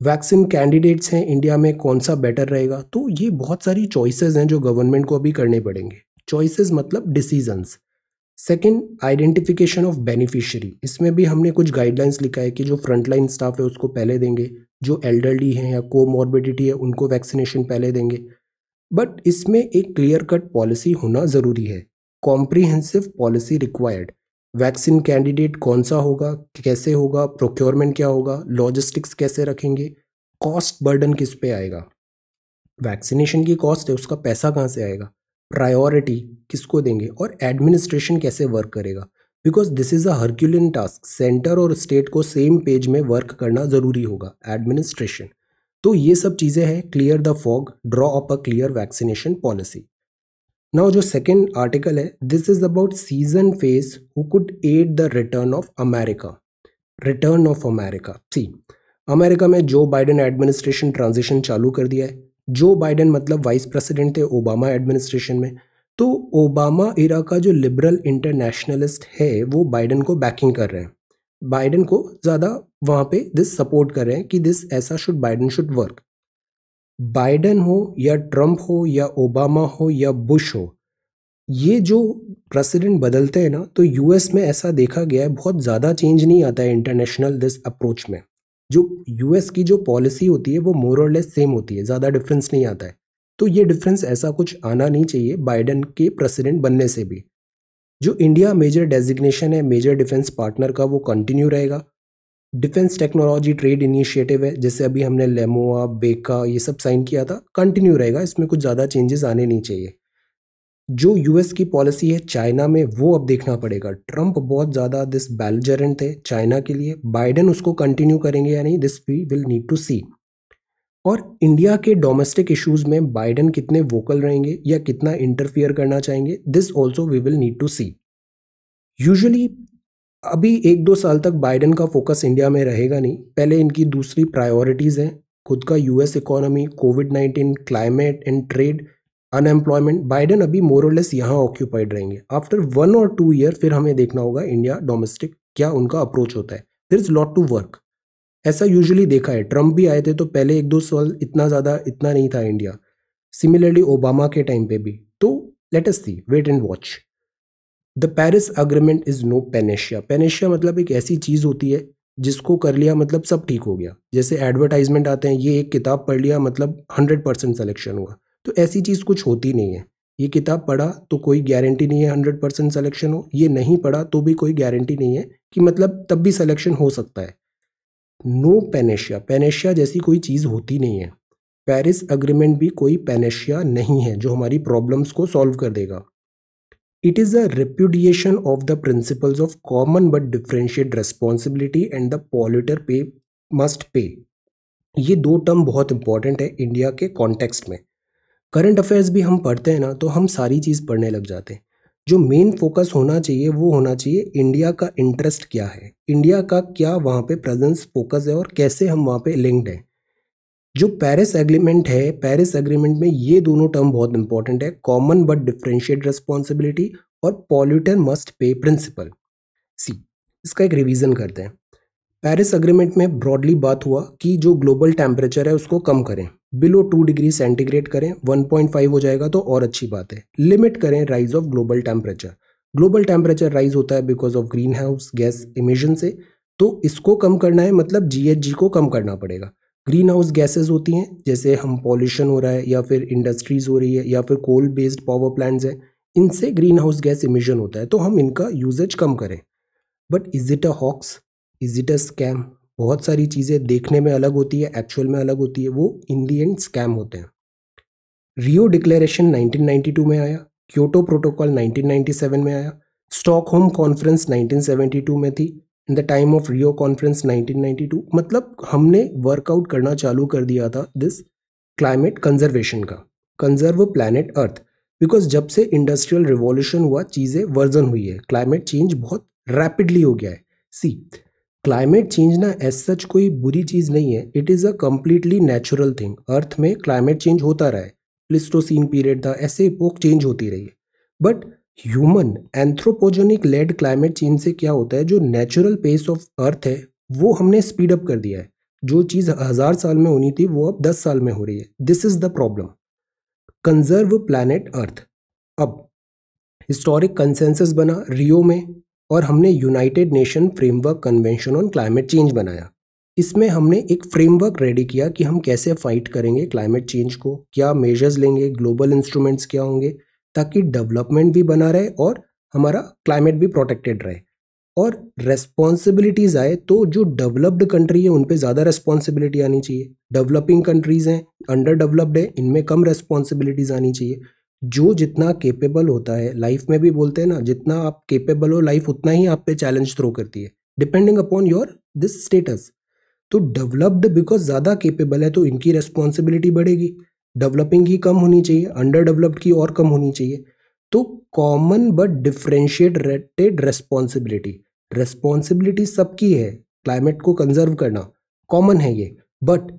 vaccine candidates हैं इंडिया में कौन सा बेटर रहेगा तो ये बहुत सारी चॉइसेस हैं जो गवर्नमेंट को अभी करने पड़ेंगे चॉइसेस मतलब decisions second identification of beneficiary इसमें भी हमने कुछ गाइडलाइंस लिखा है कि जो फ्रंटलाइन स्टाफ है उसको पहले देंगे जो एल्डरली हैं या कोमॉर्बिडिटी है उनको वैक्सीनेशन पहले देंगे बट इसमें एक क्लियर कट पॉलिसी होना ज़रूरी है comprehensive policy required vaccine candidate कौन सा होगा कैसे होगा प्रोक्योरमेंट क्या होगा लॉजिस्टिक्स कैसे रखेंगे कॉस्ट बर्डन किस पे आएगा वैक्सीनेशन की कॉस्ट है उसका पैसा कहाँ से आएगा प्रायोरिटी किसको देंगे और एडमिनिस्ट्रेशन कैसे वर्क करेगा because this is a herculean task centre और स्टेट को सेम पेज में वर्क करना ज़रूरी होगा एडमिनिस्ट्रेशन तो ये सब चीज़ें हैं clear the fog draw up a clear vaccination policy now जो सेकेंड आर्टिकल है this is about season phase who could aid the return of America return of America see America में जो बाइडेन एडमिनिस्ट्रेशन ट्रांजिशन चालू कर दिया है Joe Biden मतलब vice president थे Obama administration में तो ओबामा इरा का जो लिबरल इंटरनेशनलिस्ट है वो बाइडेन को बैकिंग कर रहे हैं बाइडेन को ज़्यादा वहाँ पे दिस सपोर्ट कर रहे हैं कि दिस ऐसा should Biden should work Biden हो या ट्रम्प हो या ओबामा हो या बुश हो ये जो प्रेसिडेंट बदलते हैं ना तो यूएस में ऐसा देखा गया है बहुत ज़्यादा चेंज नहीं आता है इंटरनेशनल दिस अप्रोच में जो यूएस की जो पॉलिसी होती है वो मोर और लेस सेम होती है ज़्यादा डिफरेंस नहीं आता है तो ये डिफरेंस ऐसा कुछ आना नहीं चाहिए बाइडन के प्रेसिडेंट बनने से भी जो इंडिया मेजर डेजिग्नेशन है मेजर डिफेंस पार्टनर का वो कंटिन्यू रहेगा डिफेंस टेक्नोलॉजी ट्रेड इनिशिएटिव है जैसे अभी हमने लेमोआ बेका ये सब साइन किया था कंटिन्यू रहेगा इसमें कुछ ज़्यादा चेंजेस आने नहीं चाहिए जो यूएस की पॉलिसी है चाइना में वो अब देखना पड़ेगा ट्रंप बहुत ज़्यादा दिस बैलजरेंट थे चाइना के लिए बाइडेन उसको कंटिन्यू करेंगे या नहीं this we will need to see और इंडिया के डोमेस्टिक इश्यूज में बाइडेन कितने वोकल रहेंगे या कितना इंटरफियर करना चाहेंगे this also we will need to see usually अभी एक दो साल तक बाइडेन का फोकस इंडिया में रहेगा नहीं पहले इनकी दूसरी प्रायोरिटीज़ हैं खुद का US economy COVID nineteen climate and trade unemployment Biden अभी मोरलेस यहाँ ऑक्यूपाइड रहेंगे आफ्टर वन और टू ईयर फिर हमें देखना होगा इंडिया डोमेस्टिक क्या उनका अप्रोच होता है there is lot to work ऐसा यूजली देखा है ट्रंप भी आए थे तो पहले एक दो साल इतना ज़्यादा इतना नहीं था इंडिया सिमिलरली ओबामा के टाइम पे भी तो लेट थी see wait and watch the Paris agreement is no panacea panacea मतलब एक ऐसी चीज़ होती है जिसको कर लिया मतलब सब ठीक हो गया जैसे एडवर्टाइजमेंट आते हैं ये एक किताब पढ़ लिया मतलब हंड्रेड परसेंट सेलेक्शन हुआ तो ऐसी चीज़ कुछ होती नहीं है ये किताब पढ़ा तो कोई गारंटी नहीं है हंड्रेड परसेंट सलेक्शन हो ये नहीं पढ़ा तो भी कोई गारंटी नहीं है कि मतलब तब भी सलेक्शन हो सकता है नो पेनेशिया पेनेशिया जैसी कोई चीज़ होती नहीं है पेरिस अग्रीमेंट भी कोई पेनेशिया नहीं है जो हमारी प्रॉब्लम्स को सॉल्व कर देगा it is a repudiation of the principles of common but differentiate responsibility and the polluter pay must pay ये दो टर्म बहुत इंपॉर्टेंट है इंडिया के कॉन्टेक्स्ट में करंट अफेयर्स भी हम पढ़ते हैं ना तो हम सारी चीज़ पढ़ने लग जाते हैं जो मेन फोकस होना चाहिए वो होना चाहिए इंडिया का इंटरेस्ट क्या है इंडिया का क्या वहाँ पे प्रेजेंस फोकस है और कैसे हम वहाँ पे लिंक्ड हैं जो पेरिस एग्रीमेंट है पेरिस एग्रीमेंट में ये दोनों टर्म बहुत इंपॉर्टेंट है कॉमन बट डिफ्रेंशिएट रिस्पॉन्सिबिलिटी और polluter must pay principle see इसका एक रिविजन करते हैं पेरिस अग्रीमेंट में ब्रॉडली बात हुआ कि जो ग्लोबल टेम्परेचर है उसको कम करें बिलो टू डिग्री सेंटीग्रेड करें वन पॉइंट फाइव हो जाएगा तो और अच्छी बात है लिमिट करें rise of global temperature global temperature rise होता है because of greenhouse gas emission से तो इसको कम करना है मतलब जी को कम करना पड़ेगा ग्रीन हाउस गैसेज होती हैं जैसे हम पॉल्यूशन हो रहा है या फिर इंडस्ट्रीज़ हो रही है या फिर कोल बेस्ड पावर प्लांट्स हैं इनसे ग्रीन हाउस गैस इमिशन होता है तो हम इनका यूजेज कम करें but is it a hoax is it a scam बहुत सारी चीज़ें देखने में अलग होती है एक्चुअल में अलग होती है वो इन दी एंड स्कैम होते हैं रियो डिक्लेरेशन 1992 में आया क्योटो प्रोटोकॉल 1997 में आया स्टॉक होम कॉन्फ्रेंस 1972 में थी in the time of Rio conference 1992 मतलब हमने वर्कआउट करना चालू कर दिया था दिस क्लाइमेट कंजर्वेशन का कंजर्व प्लानट अर्थ बिकॉज जब से इंडस्ट्रियल रिवॉल्यूशन हुआ चीज़ें वर्जन हुई है क्लाइमेट चेंज बहुत रैपिडली हो गया है सी क्लाइमेट चेंज ना एज सच कोई बुरी चीज़ नहीं है it is a completely natural thing earth में क्लाइमेट चेंज होता रहा है प्लिस्टोसिन पीरियड था ऐसे पोक चेंज होती रही है but human anthropogenic led climate change से क्या होता है जो नेचुरल पेस ऑफ अर्थ है वो हमने स्पीड अप कर दिया है जो चीज़ हज़ार साल में होनी थी वो अब दस साल में हो रही है this is the problem conserve planet earth अब हिस्टोरिक कंसेंसस बना रियो में और हमने United Nation framework convention on climate change बनाया इसमें हमने एक फ्रेमवर्क रेडी किया कि हम कैसे फाइट करेंगे क्लाइमेट चेंज को क्या मेजर्स लेंगे ग्लोबल इंस्ट्रूमेंट्स क्या होंगे ताकि डेवलपमेंट भी बना रहे और हमारा क्लाइमेट भी प्रोटेक्टेड रहे और रेस्पॉन्सिबिलिटीज़ आए तो जो डेवलप्ड कंट्री है उन पर ज़्यादा रेस्पॉन्सिबिलिटी आनी चाहिए डेवलपिंग कंट्रीज़ हैं अंडर डेवलप्ड है इनमें कम रेस्पॉन्सिबिलिटीज़ आनी चाहिए जो जितना केपेबल होता है लाइफ में भी बोलते हैं ना जितना आप केपेबल हो लाइफ उतना ही आप पे चैलेंज थ्रो करती है depending upon your this status तो डेवलप्ड बिकॉज ज़्यादा केपेबल है तो इनकी रेस्पॉन्सिबिलिटी बढ़ेगी डेवलपिंग ही कम होनी चाहिए अंडर डेवलप्ड की और कम होनी चाहिए तो common but differentiated responsibility responsibility सबकी है क्लाइमेट को कंजर्व करना कॉमन है ये बट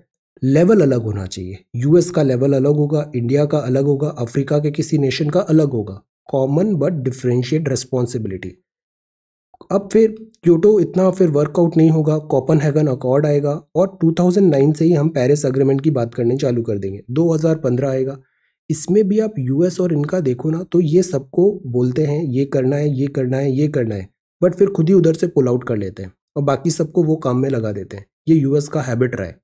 लेवल अलग होना चाहिए यूएस का लेवल अलग होगा इंडिया का अलग होगा अफ्रीका के किसी नेशन का अलग होगा कॉमन बट डिफ्रेंशिएट रेस्पॉन्सिबिलिटी अब फिर क्योटो इतना फिर वर्कआउट नहीं होगा कॉपन हैगन अकॉर्ड आएगा और 2009 से ही हम पेरिस अग्रीमेंट की बात करने चालू कर देंगे 2015 आएगा इसमें भी आप यूएस और इनका देखो ना तो ये सबको बोलते हैं ये करना है ये करना है ये करना है बट फिर खुद ही उधर से पुल आउट कर लेते हैं और बाकी सबको वो काम में लगा देते हैं ये यूएस का हैबिट रहा है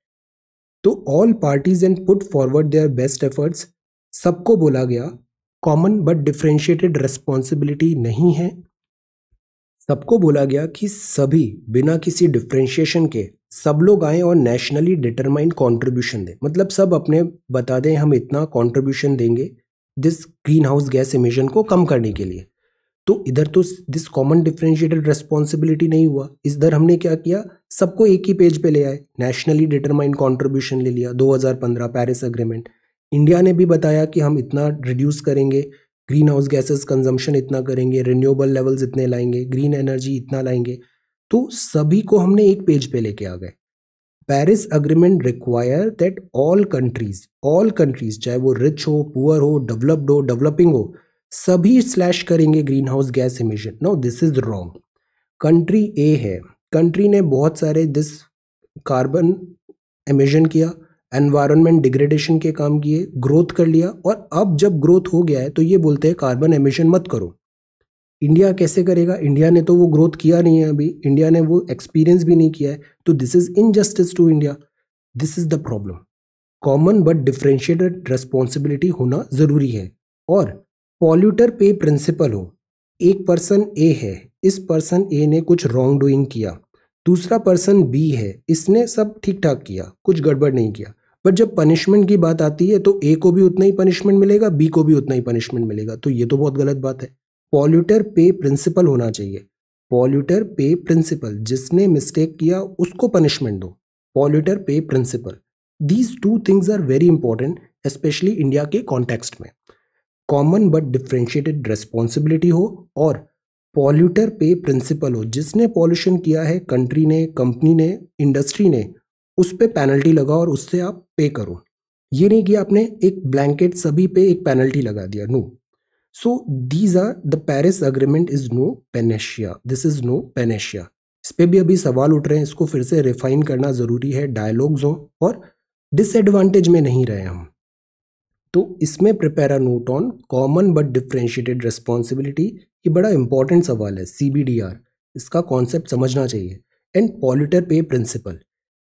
तो all parties and put forward their best efforts सबको बोला गया कॉमन बट डिफ्रेंशिएटेड रेस्पॉन्सिबिलिटी नहीं है सबको बोला गया कि सभी बिना किसी डिफ्रेंशिएशन के सब लोग आए और नेशनली डिटरमाइंड कॉन्ट्रीब्यूशन दें मतलब सब अपने बता दें हम इतना कॉन्ट्रीब्यूशन देंगे this greenhouse gas emission को कम करने के लिए तो इधर तो दिस कॉमन डिफ्रेंशिएटेड रेस्पॉन्सिबिलिटी नहीं हुआ इस दर हमने क्या किया सबको एक ही पेज पे ले आए नेशनली डिटरमाइंड कॉन्ट्रीब्यूशन ले लिया 2015 पेरिस अग्रीमेंट इंडिया ने भी बताया कि हम इतना रिड्यूस करेंगे ग्रीन हाउस गैसेस कंजम्पशन इतना करेंगे रिन्यूएबल लेवल्स इतने लाएंगे ग्रीन एनर्जी इतना लाएंगे तो सभी को हमने एक पेज पे लेके आ गए Paris agreement require that all countries all countries चाहे वो रिच हो पुअर हो डेवलप्ड हो डेवलपिंग हो सभी स्लैश करेंगे greenhouse gas emission no this is wrong country A है कंट्री ने बहुत सारे दिस कार्बन इमिशन किया एनवायरनमेंट डिग्रेडेशन के काम किए ग्रोथ कर लिया और अब जब ग्रोथ हो गया है तो ये बोलते हैं कार्बन एमिशन मत करो इंडिया कैसे करेगा इंडिया ने तो वो ग्रोथ किया नहीं है अभी इंडिया ने वो एक्सपीरियंस भी नहीं किया है तो this is injustice to India this is the problem common but differentiated responsibility होना ज़रूरी है और पॉल्यूटर पे प्रिंसिपल हो एक पर्सन ए है इस पर्सन ए ने कुछ रॉन्ग डूइंग किया दूसरा पर्सन बी है इसने सब ठीक ठाक किया कुछ गड़बड़ नहीं किया बट जब पनिशमेंट की बात आती है तो ए को भी उतना ही पनिशमेंट मिलेगा बी को भी उतना ही पनिशमेंट मिलेगा तो ये तो बहुत गलत बात है पॉल्यूटर पे प्रिंसिपल होना चाहिए पॉल्यूटर पे प्रिंसिपल जिसने मिस्टेक किया उसको पनिशमेंट दो polluter pay principle these two things are very important specially India के कॉन्टेक्स्ट में कॉमन बट डिफ्रेंशिएटेड रेस्पॉन्सिबिलिटी हो और पॉल्यूटर पे प्रिंसिपल हो जिसने पॉल्यूशन किया है कंट्री ने कंपनी ने इंडस्ट्री ने उस पर पेनल्टी लगाओ और उससे आप पे करो ये नहीं कि आपने एक ब्लैंकेट सभी पे एक पेनल्टी लगा दिया no so these are the Paris agreement is no panacea this is no panacea इस पर भी अभी सवाल उठ रहे हैं इसको फिर से रिफाइन करना ज़रूरी है डायलॉग्स हों और डिसएडवांटेज में नहीं रहे हम तो इसमें prepare a note on common but differentiated responsibility ये बड़ा इंपॉर्टेंट सवाल है सी इसका कॉन्सेप्ट समझना चाहिए एंड पॉलिटर पे प्रिंसिपल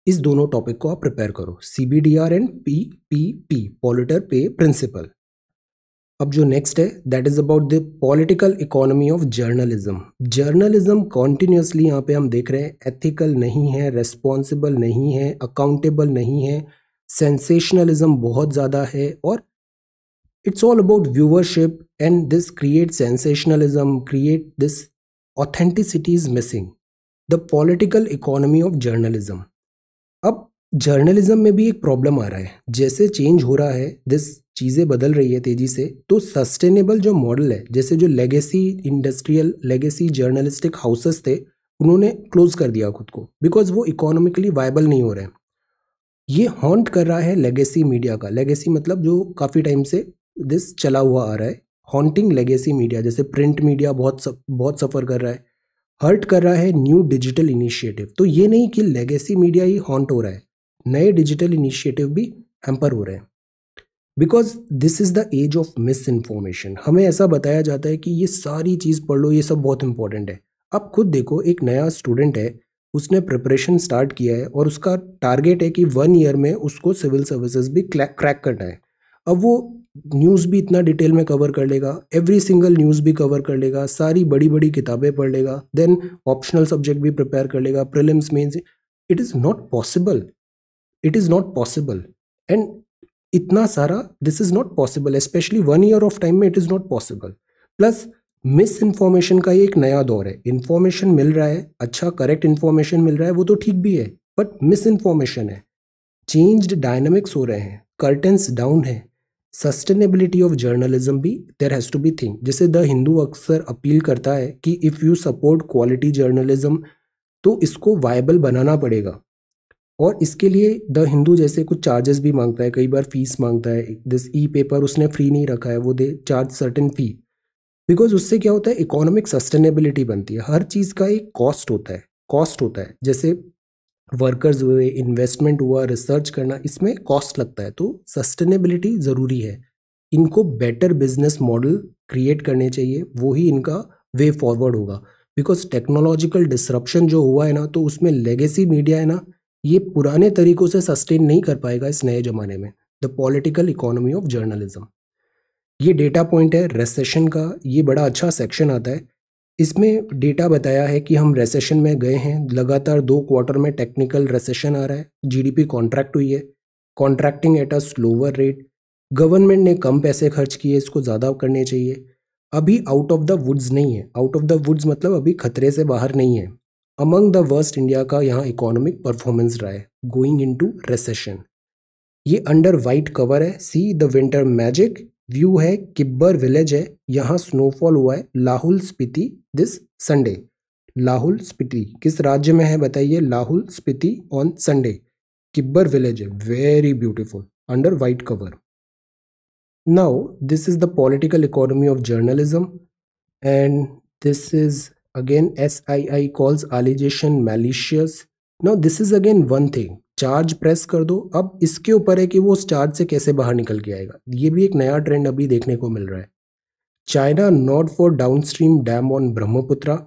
इस दोनों टॉपिक को आप प्रिपेयर करो C B D R and P P P polluter pay principle अब जो नेक्स्ट है that is about the political economy of journalism journalism continuously यहाँ पे हम देख रहे हैं एथिकल नहीं है रेस्पॉन्सिबल नहीं है अकाउंटेबल नहीं है सेंसेशनलिज्म बहुत ज़्यादा है और it's all about viewership and this creates sensationalism create this authenticity is missing the political economy of journalism अब जर्नलिज्म में भी एक प्रॉब्लम आ रहा है जैसे चेंज हो रहा है दिस चीज़ें बदल रही है तेज़ी से तो सस्टेनेबल जो मॉडल है जैसे जो legacy industrial legacy journalistic houses थे उन्होंने क्लोज कर दिया खुद को बिकॉज वो इकोनॉमिकली वायबल नहीं हो रहे हैं ये हॉन्ट कर रहा है लेगेसी मीडिया का लेगेसी मतलब जो काफ़ी टाइम से दिस चला हुआ आ रहा है हॉन्टिंग लेगेसी मीडिया जैसे प्रिंट मीडिया बहुत सब बहुत सफ़र कर रहा है हर्ट कर रहा है न्यू डिजिटल इनिशिएटिव तो ये नहीं कि लेगेसी मीडिया ही हॉन्ट हो रहा है नए डिजिटल इनिशिएटिव भी हेम्पर हो रहे हैं because this is the age of misinformation हमें ऐसा बताया जाता है कि ये सारी चीज़ पढ़ लो ये सब बहुत इंपॉर्टेंट है अब खुद देखो एक नया स्टूडेंट है उसने प्रिपरेशन स्टार्ट किया है और उसका टारगेट है कि वन ईयर में उसको सिविल सर्विसेज भी क्रैक करना है अब वो न्यूज़ भी इतना डिटेल में कवर कर लेगा एवरी सिंगल न्यूज़ भी कवर कर लेगा सारी बड़ी बड़ी किताबें पढ़ लेगा देन ऑप्शनल सब्जेक्ट भी प्रिपेयर कर लेगा prelims means it is not possible it is not possible and इतना सारा this is not possible specially one year of time में it is not possible plus misinformation का ये एक नया दौर है इन्फॉर्मेशन मिल रहा है अच्छा करेक्ट इन्फॉर्मेशन मिल रहा है वो तो ठीक भी है बट मिस इन्फॉर्मेशन है चेंज्ड डायनामिक्स हो रहे हैं कर्टेंस डाउन है सस्टेनेबिलिटी ऑफ जर्नलिज्म भी there has to be think जैसे द हिंदू अक्सर अपील करता है कि if you support quality journalism तो इसको वायबल बनाना पड़ेगा और इसके लिए द हिंदू जैसे कुछ चार्जेस भी मांगता है कई बार फीस मांगता है दिस ई पेपर उसने फ्री नहीं रखा है वो they charge certain fee because उससे क्या होता है इकोनॉमिक सस्टेनेबिलिटी बनती है हर चीज़ का एक कॉस्ट होता है कॉस्ट होता है जैसे वर्कर्स हुए इन्वेस्टमेंट हुआ रिसर्च करना इसमें कॉस्ट लगता है तो सस्टेनेबिलिटी ज़रूरी है इनको बेटर बिजनेस मॉडल क्रिएट करने चाहिए वो ही इनका वे फॉरवर्ड होगा बिकॉज टेक्नोलॉजिकल डिसरप्शन जो हुआ है ना तो उसमें लेगेसी मीडिया है ना ये पुराने तरीकों से सस्टेन नहीं कर पाएगा इस नए ज़माने में the political economy of journalism ये डेटा पॉइंट है रेसेशन का ये बड़ा अच्छा सेक्शन आता है इसमें डेटा बताया है कि हम रेसेशन में गए हैं लगातार दो क्वार्टर में टेक्निकल रेसेशन आ रहा है जीडीपी कॉन्ट्रैक्ट हुई है contracting at a slower rate government ने कम पैसे खर्च किए इसको ज़्यादा करने चाहिए अभी आउट ऑफ द वुड्स नहीं है आउट ऑफ द वुड्स मतलब अभी खतरे से बाहर नहीं है अमंग द वर्स्ट इंडिया का यहाँ इकोनॉमिक परफॉर्मेंस रहा है गोइंग इन टू रेसेशन ये अंडर वाइट कवर है see the winter magic view है किब्बर विलेज है यहाँ स्नोफॉल हुआ है लाहुल स्पीति दिस संडे लाहुल स्पीति किस राज्य में है बताइए Lahaul Spiti on Sunday Kibber village है very beautiful under white cover now this is the political economy of journalism and this is again S I I calls allegation malicious now this is again one thing charge press कर दो अब इसके ऊपर है कि वो उस charge से कैसे बाहर निकल के आएगा ये भी एक नया ट्रेंड अभी देखने को मिल रहा है not for downstream dam on on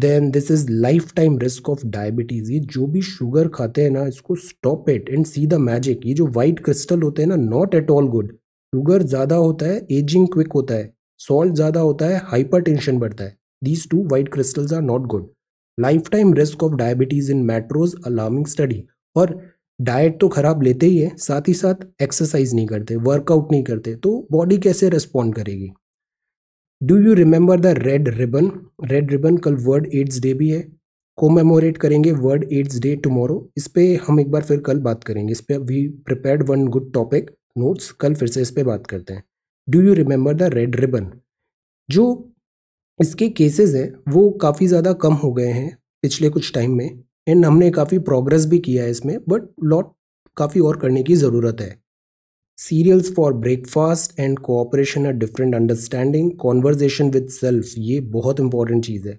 then this is lifetime risk of diabetes ये जो भी शुगर खाते हैं ना इसको stop it and see the magic ये जो वाइट क्रिस्टल होते हैं ना not at all good sugar ज़्यादा होता है एजिंग क्विक होता है सॉल्ट ज़्यादा होता है हाइपर टेंशन बढ़ता है these two white crystals are not good lifetime risk of diabetes in metros alarming study और डाइट तो ख़राब लेते ही है साथ ही साथ एक्सरसाइज नहीं करते वर्कआउट नहीं करते तो बॉडी कैसे रिस्पॉन्ड करेगी do you remember the red ribbon red ribbon कल वर्ल्ड एड्स डे भी है कोमेमोरेट करेंगे वर्ल्ड एड्स डे टुमारो इस पर हम एक बार फिर कल बात करेंगे इस पर we prepared one good topic notes कल फिर से इस पर बात करते हैं do you remember the red ribbon जो इसके केसेस हैं वो काफ़ी ज़्यादा कम हो गए हैं पिछले कुछ टाइम में एंड हमने काफ़ी प्रोग्रेस भी किया है इसमें बट लॉट काफ़ी और करने की ज़रूरत है cereals for breakfast and cooperation a different understanding conversation with self ये बहुत इंपॉर्टेंट चीज़ है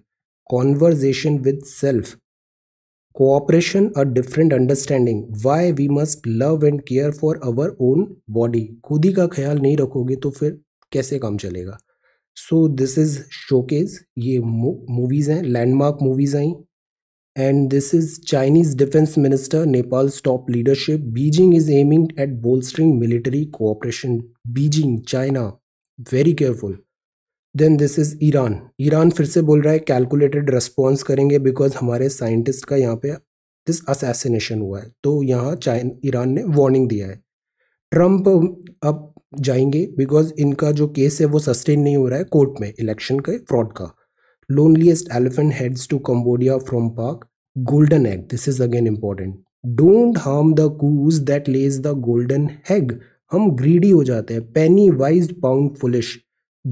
conversation with self cooperation a different understanding why we must love and care for our own body खुद ही का ख्याल नहीं रखोगे तो फिर कैसे काम चलेगा सो दिस इज़ शोकेज ये मूवीज़ हैं landmark movies I and this is Chinese defence minister Nepal stop leadership Beijing is aiming at bolstering military cooperation Beijing China very careful then this is Iran Iran फिर से बोल रहा है calculated response करेंगे because हमारे scientist का यहाँ पे दिस असैसिनेशन हुआ है तो यहाँ चाइन ईरान ने वार्निंग दिया है ट्रंप अब जाएंगे बिकॉज इनका जो केस है वो सस्टेन नहीं हो रहा है कोर्ट में इलेक्शन के फ्रॉड का loneliest elephant heads to Cambodia from Pak golden egg this is again important don't harm the goose that lays the golden egg हम ग्रीडी हो जाते हैं penny wise pound foolish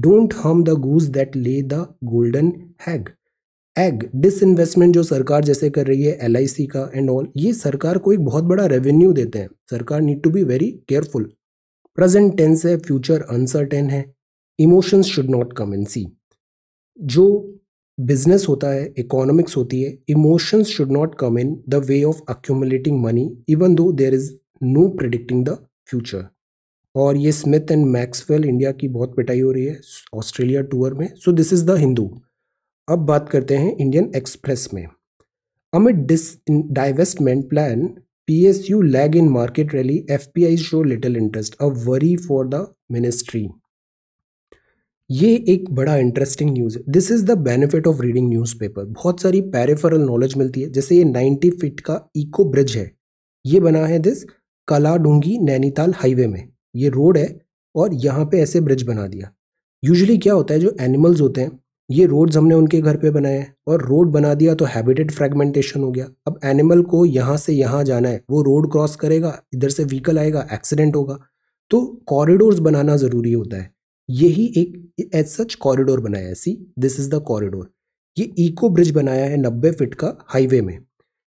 don't harm the goose that lay the golden egg egg this investment जो सरकार जैसे कर रही है एल आई सी का एंड ऑल ये सरकार को एक बहुत बड़ा रेवेन्यू देते हैं सरकार need to be very careful present tense है फ्यूचर अनसर्टेन है emotions should not come in see जो बिजनेस होता है इकोनॉमिक्स होती है emotions should not come in the way of accumulating money even though there is no predicting the future और ये Smith and Maxwell India की बहुत पिटाई हो रही है ऑस्ट्रेलिया टूर में so this is the Hindu अब बात करते हैं इंडियन एक्सप्रेस में amid dis divestment plan P S U lag in market rally F P I show little interest a worry for the ministry ये एक बड़ा इंटरेस्टिंग न्यूज़ है this is the benefit of reading newspaper बहुत सारी पैरेफरल knowledge मिलती है जैसे ये 90 फीट का इको ब्रिज है ये बना है दिस कलाडूंगी नैनीताल हाईवे में ये रोड है और यहाँ पे ऐसे ब्रिज बना दिया यूजली क्या होता है जो एनिमल्स होते हैं ये रोड्स हमने उनके घर पर बनाए हैं और रोड बना दिया तो हैबिटेड फ्रेगमेंटेशन हो गया अब एनिमल को यहाँ से यहाँ जाना है वो रोड क्रॉस करेगा इधर से व्हीकल आएगा एक्सीडेंट होगा तो कॉरिडोर्स बनाना ज़रूरी होता है यही एक एज सच कॉरिडोर बनाया है see this is the corridor ये इको ब्रिज बनाया है नब्बे फिट का हाईवे में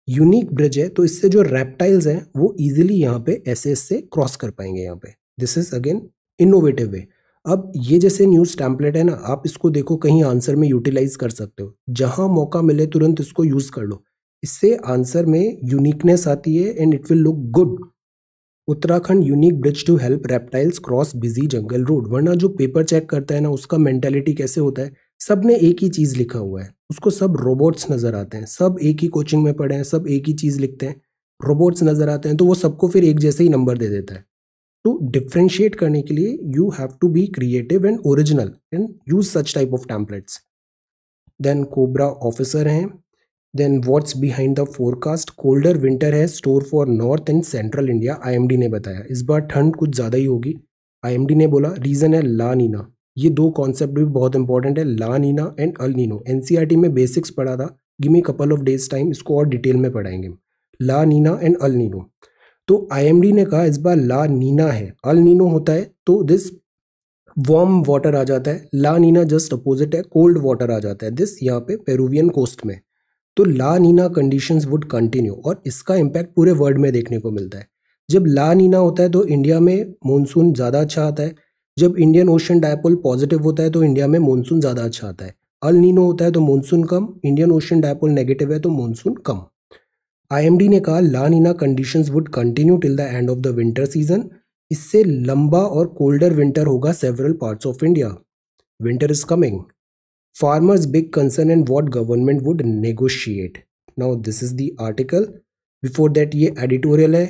यूनिक ब्रिज है तो इससे जो रेप्टाइल्स हैं वो इजीली यहाँ पे ऐसे से क्रॉस कर पाएंगे यहाँ पे this is again innovative way अब ये जैसे न्यूज़ टैम्पलेट है ना आप इसको देखो कहीं आंसर में यूटिलाइज कर सकते हो जहाँ मौका मिले तुरंत इसको यूज़ कर लो इससे आंसर में यूनिकनेस आती है and it will look good Uttarakhand unique bridge to help reptiles cross busy jungle road वरना जो पेपर चेक करता है ना उसका मेंटेलिटी कैसे होता है सब ने एक ही चीज़ लिखा हुआ है उसको सब रोबोट्स नज़र आते हैं सब एक ही कोचिंग में पढ़े हैं सब एक ही चीज़ लिखते हैं रोबोट्स नज़र आते हैं तो वो सबको फिर एक जैसे ही नंबर दे देता है तो डिफ्रेंशिएट करने के लिए you have to be creative and original and use such type of templates then cobra officer हैं then what's behind the forecast colder winter है store for north and central India IMD ने बताया इस बार ठंड कुछ ज़्यादा ही होगी आईएमडी ने बोला रीज़न है ला नीना ये दो कॉन्सेप्ट भी बहुत इंपॉर्टेंट है La Nina and El Nino टी में बेसिक्स पढ़ा था gimme couple of days time इसको और डिटेल में पढ़ाएंगे La Nina and El Nino तो डी ने कहा इस बार ला नीना है अल नीनो होता है तो दिस वार्म वाटर आ जाता है ला नीना जस्ट अपोजिट है कोल्ड वाटर आ जाता है दिस यहाँ पे पेरूवियन कोस्ट में तो La Nina conditions would continue और इसका इम्पैक्ट पूरे वर्ल्ड में देखने को मिलता है जब ला नीना होता है तो इंडिया में मानसून ज़्यादा अच्छा आता है जब इंडियन ओशन डायपोल पॉजिटिव होता है तो इंडिया में मानसून ज़्यादा अच्छा आता है अल नीनो होता है तो मानसून कम इंडियन ओशन डायपोल नेगेटिव है तो मानसून कम आईएमडी ने कहा La Nina conditions would continue till the end of the winter season इससे लंबा और कोल्डर विंटर होगा several parts of India winter is coming farmers big concern and what government would negotiate now this is the article before that ये editorial है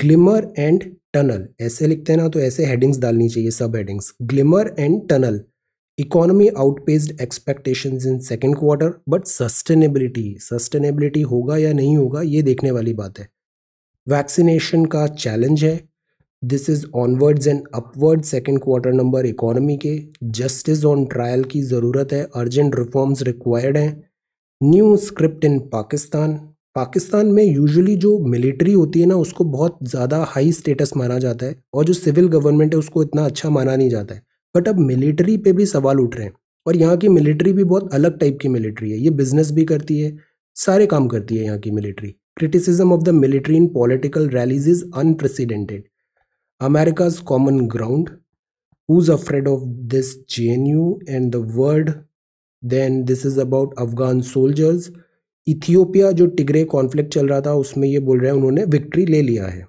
glimmer and tunnel ऐसे लिखते हैं ना तो ऐसे हेडिंग्स डालनी चाहिए सब headings glimmer and tunnel economy outpaced expectations in second quarter but sustainability sustainability होगा या नहीं होगा ये देखने वाली बात है वैक्सीनेशन का चैलेंज है this is onwards and upward second quarter number economy के जस्टिस ऑन ट्रायल की ज़रूरत है अर्जेंट रिफॉर्म्स रिक्वायर्ड हैं new script in Pakistan Pakistan में यूजुअली जो मिलिट्री होती है ना उसको बहुत ज़्यादा हाई स्टेटस माना जाता है और जो सिविल गवर्नमेंट है उसको इतना अच्छा माना नहीं जाता है बट अब मिलिट्री पे भी सवाल उठ रहे हैं और यहाँ की मिलिट्री भी बहुत अलग टाइप की मिलिट्री है ये बिजनेस भी करती है सारे काम करती है यहाँ की military criticism of the military in political rallies is unprecedented America's common ground. Who's afraid of this U and the world? Then this is about Afghan soldiers. Ethiopia जो टिग्रे कॉन्फ्लिक्ट चल रहा था उसमें ये बोल रहे हैं उन्होंने विक्ट्री ले लिया है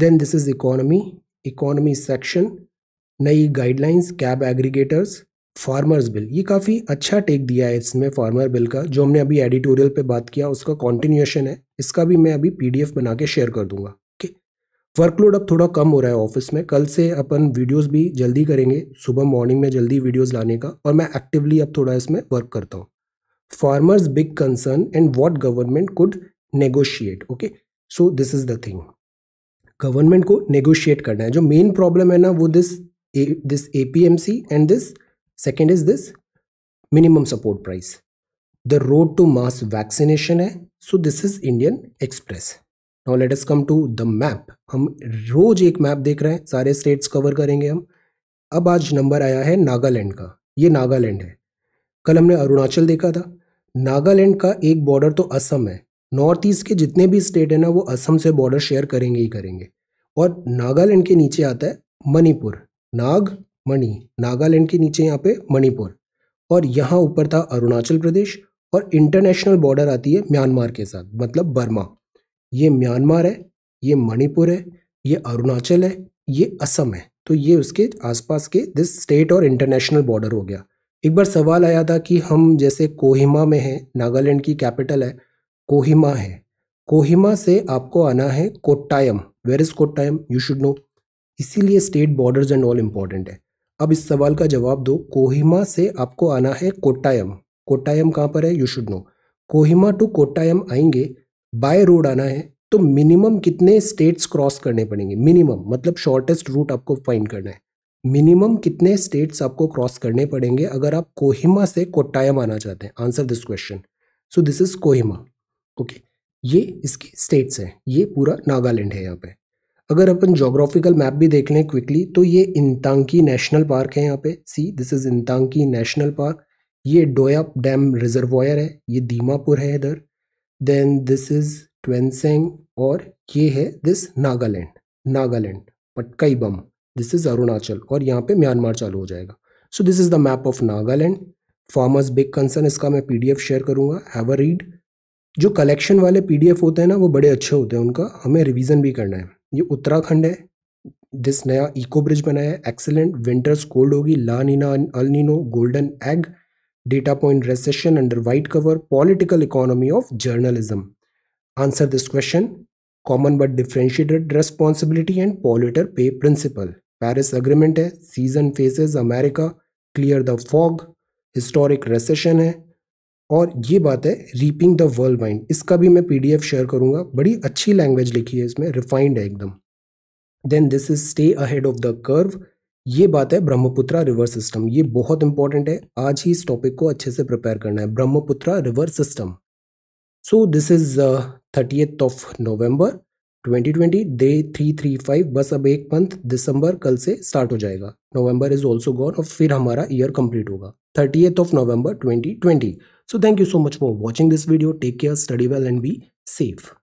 then this is economy economy section नई guidelines cab aggregators farmers bill ये काफ़ी अच्छा टेक दिया है इसमें फार्मर बिल का जो हमने अभी एडिटोरियल पे बात किया उसका कॉन्टिन्यूएशन है इसका भी मैं अभी पीडीएफ बना के शेयर कर दूंगा वर्कलोड अब थोड़ा कम हो रहा है ऑफिस में कल से अपन वीडियोस भी जल्दी करेंगे सुबह मॉर्निंग में जल्दी वीडियोस लाने का और मैं एक्टिवली अब थोड़ा इसमें वर्क करता हूँ farmers big concern and what government could negotiate okay so this is the thing government को नेगोशिएट करना है जो मेन प्रॉब्लम है ना वो this this A P M C and this second is this minimum support price the road to mass vaccination है so this is Indian Express now let us come to the map हम रोज एक map देख रहे हैं सारे states cover करेंगे हम अब आज नंबर आया है नागालैंड का ये नागालैंड है कल हमने अरुणाचल देखा था नागालैंड का एक बॉर्डर तो असम है नॉर्थ ईस्ट के जितने भी स्टेट हैं ना वो असम से बॉर्डर शेयर करेंगे ही करेंगे और नागालैंड के नीचे आता है मणिपुर नाग मणि नागालैंड के नीचे यहाँ पे मणिपुर और यहाँ ऊपर था अरुणाचल प्रदेश और इंटरनेशनल बॉर्डर आती है म्यांमार के साथ मतलब बर्मा ये म्यांमार है ये मणिपुर है ये अरुणाचल है ये असम है तो ये उसके आसपास के दिस स्टेट और इंटरनेशनल बॉर्डर हो गया एक बार सवाल आया था कि हम जैसे कोहिमा में हैं नागालैंड की कैपिटल है कोहिमा है कोहिमा से आपको आना है Kottayam where is Kottayam you should know इसीलिए state borders and all important है अब इस सवाल का जवाब दो कोहिमा से आपको आना है कोट्टायम कोट्टायम कहाँ पर है you should know Kohima to Kottayam आएंगे बाय रोड आना है तो मिनिमम कितने स्टेट्स क्रॉस करने पड़ेंगे मिनिमम मतलब शॉर्टेस्ट रूट आपको फाइंड करना है मिनिमम कितने स्टेट्स आपको क्रॉस करने पड़ेंगे अगर आप कोहिमा से कोट्टायम आना चाहते हैं answer this question so this is Kohima okay ये इसकी स्टेट्स हैं ये पूरा नागालैंड है यहाँ पे अगर अपन जोग्राफिकल मैप भी देख लें क्विकली तो ये इंतांकी नेशनल पार्क है यहाँ पे see this is Intanki national park ये डोया डैम रिजर्वायर है ये दीमापुर है इधर देन दिस इज ट्वेंसेंग और ये है this Nagaland Nagaland Patkai Bum this is Arunachal और यहाँ पे म्यांमार चालू हो जाएगा so this is the map of Nagaland farmers big concern इसका मैं पीडीएफ शेयर करूंगा हैव अ रीड जो कलेक्शन वाले पीडीएफ होते हैं ना वो बड़े अच्छे होते हैं उनका हमें रिवीजन भी करना है ये उत्तराखंड है दिस नया इको ब्रिज बनाया है एक्सेलेंट विंटर्स कोल्ड होगी La Nina El Nino golden egg Data point recession under white cover, political economy of journalism. Answer this question. Common but differentiated responsibility and polluter pay principle. paris agreement hai season faces america clear the fog historic recession hai और ये बात है reaping the world mind इसका भी मैं PDF share करूंगा बड़ी अच्छी लैंग्वेज लिखी है इसमें रिफाइंड है एकदम then this is stay ahead of the curve ये बात है ब्रह्मपुत्रा रिवर सिस्टम ये बहुत इंपॉर्टेंट है आज ही इस टॉपिक को अच्छे से प्रिपेयर करना है Brahmaputra river system so this is thirtieth of November 2020 day 335 बस अब एक मंथ दिसंबर कल से स्टार्ट हो जाएगा नवंबर इज ऑल्सो गॉन और फिर हमारा ईयर कंप्लीट होगा thirtieth of November 2020 so thank you so much for watching this video take care study well and be safe